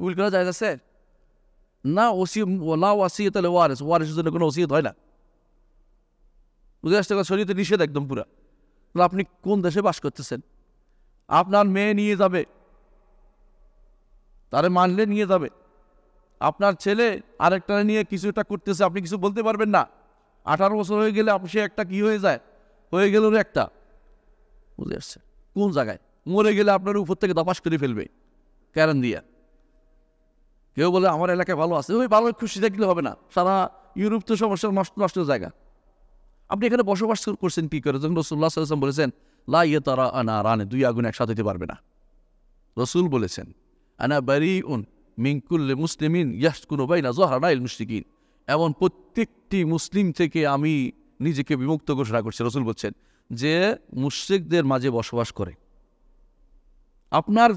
উইল করা যায় আছে না ওসি না ওয়াসি তাহলে ওয়ারেস ওয়ারেসের জন্য কোনো ওসিয়ত হয় না বুঝে আসতে শরীরে নিষেধ একদম পুরা তাহলে আপনি কোন দেশে বাস করতেছেন আপনার মেয়ে নিয়ে যাবে তারে মানলে নিয়ে যাবে আপনার ছেলে আরেকটা নিয়ে কিছু একটা করতেছে আপনি কিছু বলতে পারবেন না আঠারো বছর হয়ে গেলে আপনি সে একটা কি হয়ে যায় হয়ে গেল একটা বুঝে আসছে কোন জায়গায় মরে গেলে আপনার উপর থেকে দাপাস করে ফেলবে ক্যারেন দিয়া কেউ বলে আমার এলাকায় ভালো আছে ওই ভালো খুশি থাকলে হবে না সারা ইউরোপ তো সমস্যার নষ্ট নষ্ট জায়গা আপনি এখানে বসবাস করছেন কী করে যখন রসুল্লাহ সাল্লাম বলেছেন লা ইয়ে তারা আনা রানে দুই আগুন একসাথে হতে পারবে না রসুল বলেছেন আনা বারি উন মিঙ্কুল্লে মুসলিমিন ইয়াস কোনো বাই না জহরানা ইল মুশরিকিন এমন প্রত্যেকটি মুসলিম থেকে আমি নিজেকে বিমুক্ত ঘোষণা করছি রসুল বলছেন যে মুশ্রিকদের মাঝে বসবাস করে আপনার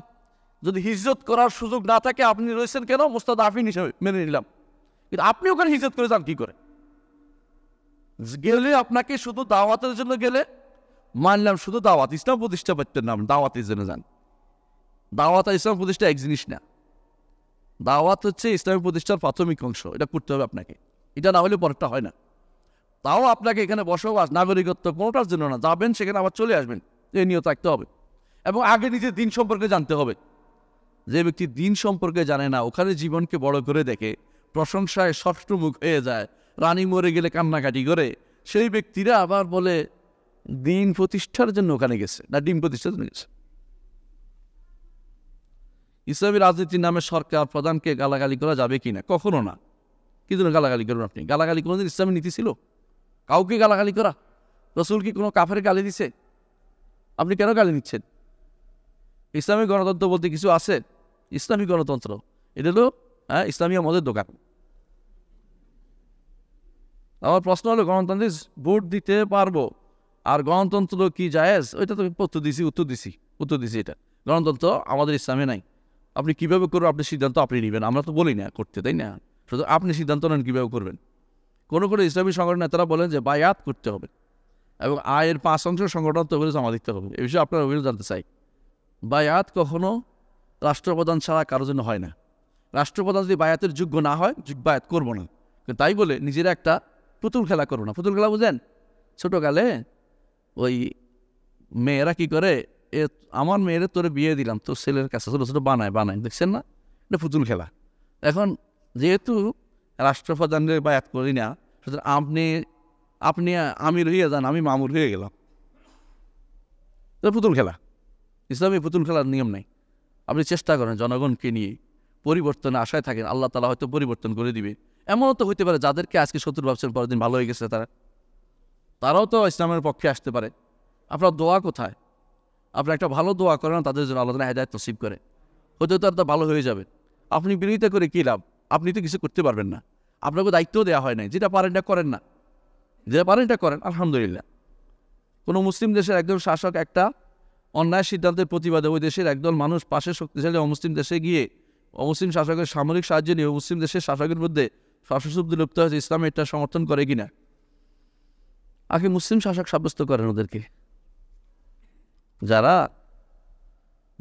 যদি হিজরত করার সুযোগ না থাকে আপনি রয়েছেন কেন মোস্তাদ আফিন হিসাবে মেনে নিলাম কিন্তু আপনি ওখানে হিজরত করে যান কী করে গেলে আপনাকে শুধু দাওয়াতের জন্য গেলে মানলাম শুধু দাওয়াত ইসলাম প্রতিষ্ঠা পাচ্ছেন না দাওয়াতের জন্য যান দাওয়াত ইসলাম প্রতিষ্ঠা এক জিনিস না দাওয়াত হচ্ছে ইসলামী প্রতিষ্ঠার প্রাথমিক অংশ এটা করতে হবে আপনাকে এটা না হলে পরেরটা হয় না তাও আপনাকে এখানে বসবাস নাগরিকত্ব কোনোটার জন্য না যাবেন সেখানে আবার চলে আসবেন এ নিয়েও থাকতে হবে এবং আগে নিজের দিন সম্পর্কে জানতে হবে যে ব্যক্তি দিন সম্পর্কে জানে না ওখানে জীবনকে বড় করে দেখে প্রশংসায় ষষ্ঠমুখ হয়ে যায় রানী মরে গেলে কান্নাকাটি করে সেই ব্যক্তিরা আবার বলে দিন প্রতিষ্ঠার জন্য ওখানে গেছে না ডিম প্রতিষ্ঠার জন্য গেছে ইসলামী রাজনীতির নামে সরকার প্রধানকে গালাগালি করা যাবে কি না কখনো না কি জন্য গালাগালি করুন আপনি গালাগালি কোনোদিন ইসলামী নীতি ছিল কাউকে গালাগালি করা রসুল কি কোনো কাফের গালি দিছে আপনি কেন গালি নিচ্ছেন ইসলামী গণতন্ত্র বলতে কিছু আছে ইসলামী গণতন্ত্র এটা তো হ্যাঁ ইসলামী আমাদের দোকান আমার প্রশ্ন হলো গণতন্ত্রের ভোট দিতে পারবো আর গণতন্ত্র কি জায়েজ ওইটা তো উত্তর দিছি উত্তর দিছি উত্তর দিছি এটা গণতন্ত্র আমাদের ইসলামে নাই আপনি কীভাবে করবেন আপনি সিদ্ধান্ত আপনি নেবেন আমরা তো বলি না করতে তাই না শুধু আপনি সিদ্ধান্ত নেন কীভাবে করবেন কোনো কোনো ইসলামী সংগঠন নেতারা বলেন যে বায়াত করতে হবে এবং আয়ের পাঁচ অংশ সংগঠন তহবিল জমা দিতে হবে এ বিষয়ে আপনার অভিযোগ জানতে চাই বায়াত কখনো রাষ্ট্রপ্রধান ছাড়া কারোর জন্য হয় না রাষ্ট্রপ্রধান যদি বায়াতের যোগ্য না হয় বায়াত করবো না তাই বলে নিজেরা একটা পুতুল খেলা করবো না পুতুল খেলা বুঝেন ছোটোকালে ওই মেয়েরা কি করে এ আমার মেয়েরে তোরে বিয়ে দিলাম তোর ছেলের কাছে ছোটো ছোটো বানায় বানায় দেখছেন না এটা পুতুল খেলা এখন যেহেতু রাষ্ট্রপ্রধানের এক করি না সুতরাং আপনি আপনি আমির হয়ে যান আমি মামুর হয়ে গেলাম এটা পুতুল খেলা ইসলামী পুতুল খেলার নিয়ম নেই আপনি চেষ্টা করেন জনগণকে নিয়ে পরিবর্তন আশায় থাকেন আল্লাহ তালা হয়তো পরিবর্তন করে দিবে এমনও তো হইতে পারে যাদেরকে আজকে শত্রু ভাবছেন পরের দিন ভালো হয়ে গেছে তারা তারাও তো ইসলামের পক্ষে আসতে পারে আপনার দোয়া কোথায় আপনি একটা ভালো দোয়া করেন তাদের জন্য আল্লাহ হেদায়ত নসিব করে হয়তো তারা তো ভালো হয়ে যাবে আপনি বিরোধিতা করে কী লাভ আপনি তো কিছু করতে পারবেন না আপনাকে দায়িত্বও দেওয়া হয় নাই যেটা পারেন এটা করেন না যেটা পারেন এটা করেন আলহামদুলিল্লাহ কোনো মুসলিম দেশের একদম শাসক একটা অন্যায় সিদ্ধান্তের প্রতিবাদে ওই দেশের একদল মানুষ পাশে শক্তিশালী অমুসলিম দেশে গিয়ে অমুসলিম শাসকের সামরিক সাহায্য নিয়ে মুসলিম দেশের শাসকের মধ্যে শাসনশুদ্ধি লুপ্ত হয়েছে ইসলাম এটা সমর্থন করে কিনা আগে মুসলিম শাসক সাব্যস্ত করেন ওদেরকে যারা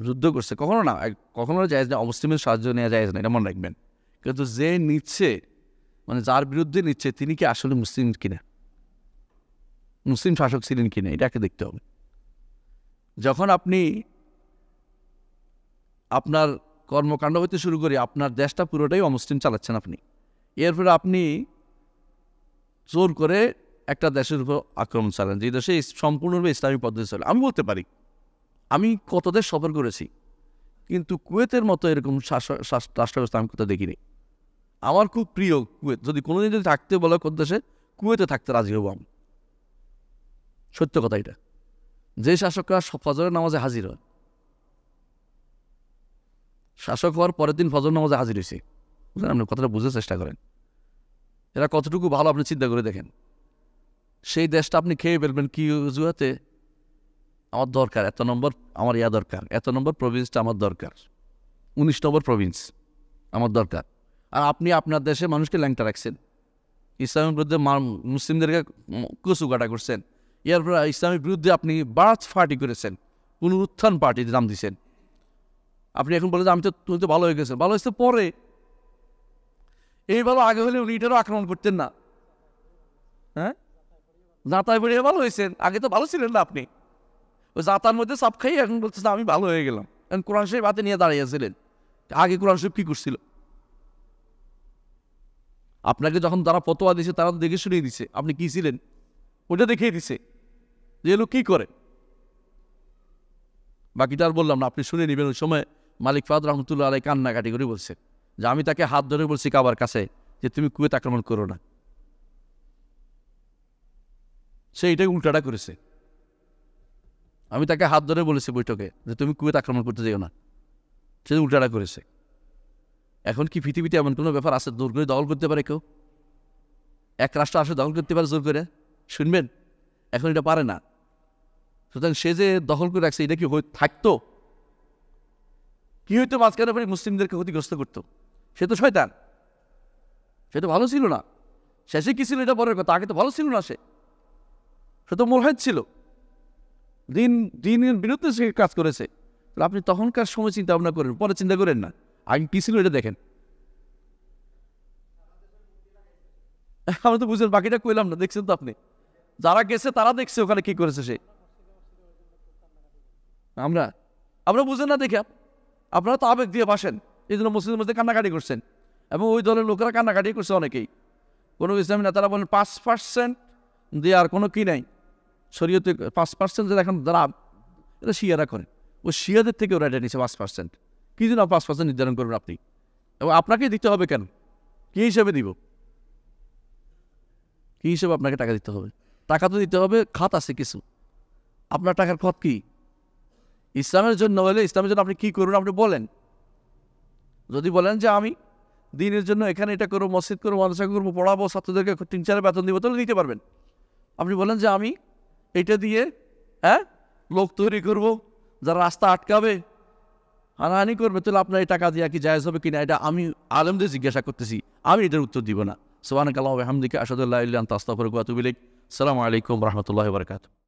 যুদ্ধ করছে কখনো না কখনো যায় না অমুসলিমের সাহায্য নেওয়া যায় না এটা মনে রাখবেন কিন্তু যে নিচ্ছে মানে যার বিরুদ্ধে নিচ্ছে তিনি কি আসলে মুসলিম কিনা মুসলিম শাসক ছিলেন কিনা এটাকে দেখতে হবে যখন আপনি আপনার কর্মকাণ্ড হইতে শুরু করে আপনার দেশটা পুরোটাই অমুসলিম চালাচ্ছেন আপনি এরপরে আপনি জোর করে একটা দেশের উপর আক্রমণ চালান যে দেশে সম্পূর্ণরূপে ইসলামী পদ্ধতি চলে আমি বলতে পারি আমি কত দেশ সফর করেছি কিন্তু কুয়েতের মতো এরকম রাষ্ট্র ব্যবস্থা আমি কোথাও দেখিনি আমার খুব প্রিয় কুয়েত যদি দিন যদি থাকতে বলো কোন দেশে কুয়েতে থাকতে রাজি হব আমি সত্য কথা এটা যে শাসকরা ফজরের নামাজে হাজির হয় শাসক হওয়ার পরের দিন ফজর নামাজে হাজির হয়েছে বুঝলেন আপনি কথাটা বুঝার চেষ্টা করেন এরা কতটুকু ভালো আপনি চিন্তা করে দেখেন সেই দেশটা আপনি খেয়ে ফেলবেন কি অজুহাতে আমার দরকার এত নম্বর আমার ইয়া দরকার এত নম্বর প্রভিন্সটা আমার দরকার উনিশ নম্বর প্রভিন্স আমার দরকার আর আপনি আপনার দেশে মানুষকে ল্যাংটা রাখছেন ইসলামের বিরুদ্ধে মুসলিমদেরকে কাটা করছেন এরপর ইসলামের বিরুদ্ধে আপনি বার্থ পার্টি করেছেন পুনরুত্থান পার্টির নাম দিয়েছেন আপনি এখন বলেন আমি তো তুমি তো ভালো হয়ে গেছেন ভালো হয়েছে পরে এই ভালো আগে হলে উনি এটারও আক্রমণ করতেন না হ্যাঁ না তাই বলে ভালো হয়েছেন আগে তো ভালো ছিলেন না আপনি ওই জাতার মধ্যে চাপ খাই এখন বলতেছে আমি ভালো হয়ে গেলাম এখন কোরআন সাহেব হাতে নিয়ে দাঁড়িয়েছিলেন আগে কোরআন সাহেব কী করছিল আপনাকে যখন তারা ফতোয়া দিয়েছে তারা তো দেখে শুনিয়ে দিছে আপনি কী ছিলেন ওটা দেখিয়ে দিছে যে লোক কী করে বাকিটা আর বললাম না আপনি শুনে নেবেন ওই সময় মালিক ফাদ রহমতুল্লাহ আলাই কান্নাকাটি করে বলছে যে আমি তাকে হাত ধরে বলছি কাবার কাছে যে তুমি কুয়েত আক্রমণ করো না সে এটাই উল্টাটা করেছে আমি তাকে হাত ধরে বলেছি বৈঠকে যে তুমি কুয়েত আক্রমণ করতে যেও না সে উল্টাটা করেছে এখন কি পৃথিবীতে এমন কোনো ব্যাপার আছে জোর করে দখল করতে পারে কেউ এক রাষ্ট্র আসে দখল করতে পারে জোর করে শুনবেন এখন এটা পারে না সুতরাং সে যে দখল করে রাখছে এটা কি থাকতো কি হইতো মাঝখানে পারে মুসলিমদেরকে ক্ষতিগ্রস্ত করত সে তো শয়তান সে তো ভালো ছিল না শেষে কি ছিল এটা বড় কথা আগে তো ভালো ছিল না সে সে তো মোরহেদ ছিল দিন দিনের বিরুদ্ধে সে কাজ করেছে আপনি তখনকার সময় চিন্তা ভাবনা করেন পরে চিন্তা করেন না আগে কী ছিল এটা দেখেন আমরা তো বুঝলেন বাকিটা কইলাম না দেখছেন তো আপনি যারা গেছে তারা দেখছে ওখানে কি করেছে সে আমরা আমরা বুঝেন না দেখে আপনারা তো আবেগ দিয়ে বাসেন এই জন্য মুসলিমের মধ্যে কান্নাকাটি করছেন এবং ওই দলের লোকেরা কান্নাকাটি করছে অনেকেই কোনো ইসলামী নেতারা বলেন পাঁচ পার্সেন্ট দেওয়ার কোনো কি নাই শরীয়তে পাঁচ পার্সেন্ট এখন যারা এটা শিয়ারা করে ও শিয়াদের থেকে ওরা এটা নিচ্ছে পাঁচ পার্সেন্ট কী জন্য পাঁচ পার্সেন্ট নির্ধারণ করবেন আপনি এবং আপনাকে দিতে হবে কেন কী হিসাবে দিব কী হিসাবে আপনাকে টাকা দিতে হবে টাকা তো দিতে হবে খাত আছে কিছু আপনার টাকার খত কি ইসলামের জন্য হলে ইসলামের জন্য আপনি কী করুন আপনি বলেন যদি বলেন যে আমি দিনের জন্য এখানে এটা করবো মসজিদ করবো মানুষ করবো পড়াবো ছাত্রদেরকে টিনচারে বেতন দিব তাহলে দিতে পারবেন আপনি বলেন যে আমি এটা দিয়ে হ্যাঁ লোক তৈরি করব যারা রাস্তা আটকাবে হানাহানি করবে তাহলে আপনার এই টাকা দিয়ে কি জায়জ হবে কিনা এটা আমি আলমদের জিজ্ঞাসা করতেছি আমি এটার উত্তর দিব না কালাম আহমদিকে আসাদুল্লাহ আস্তাফর কুয়াতুবিলিক সালামু আলাইকুম রহমতুল্লাহ বরকাত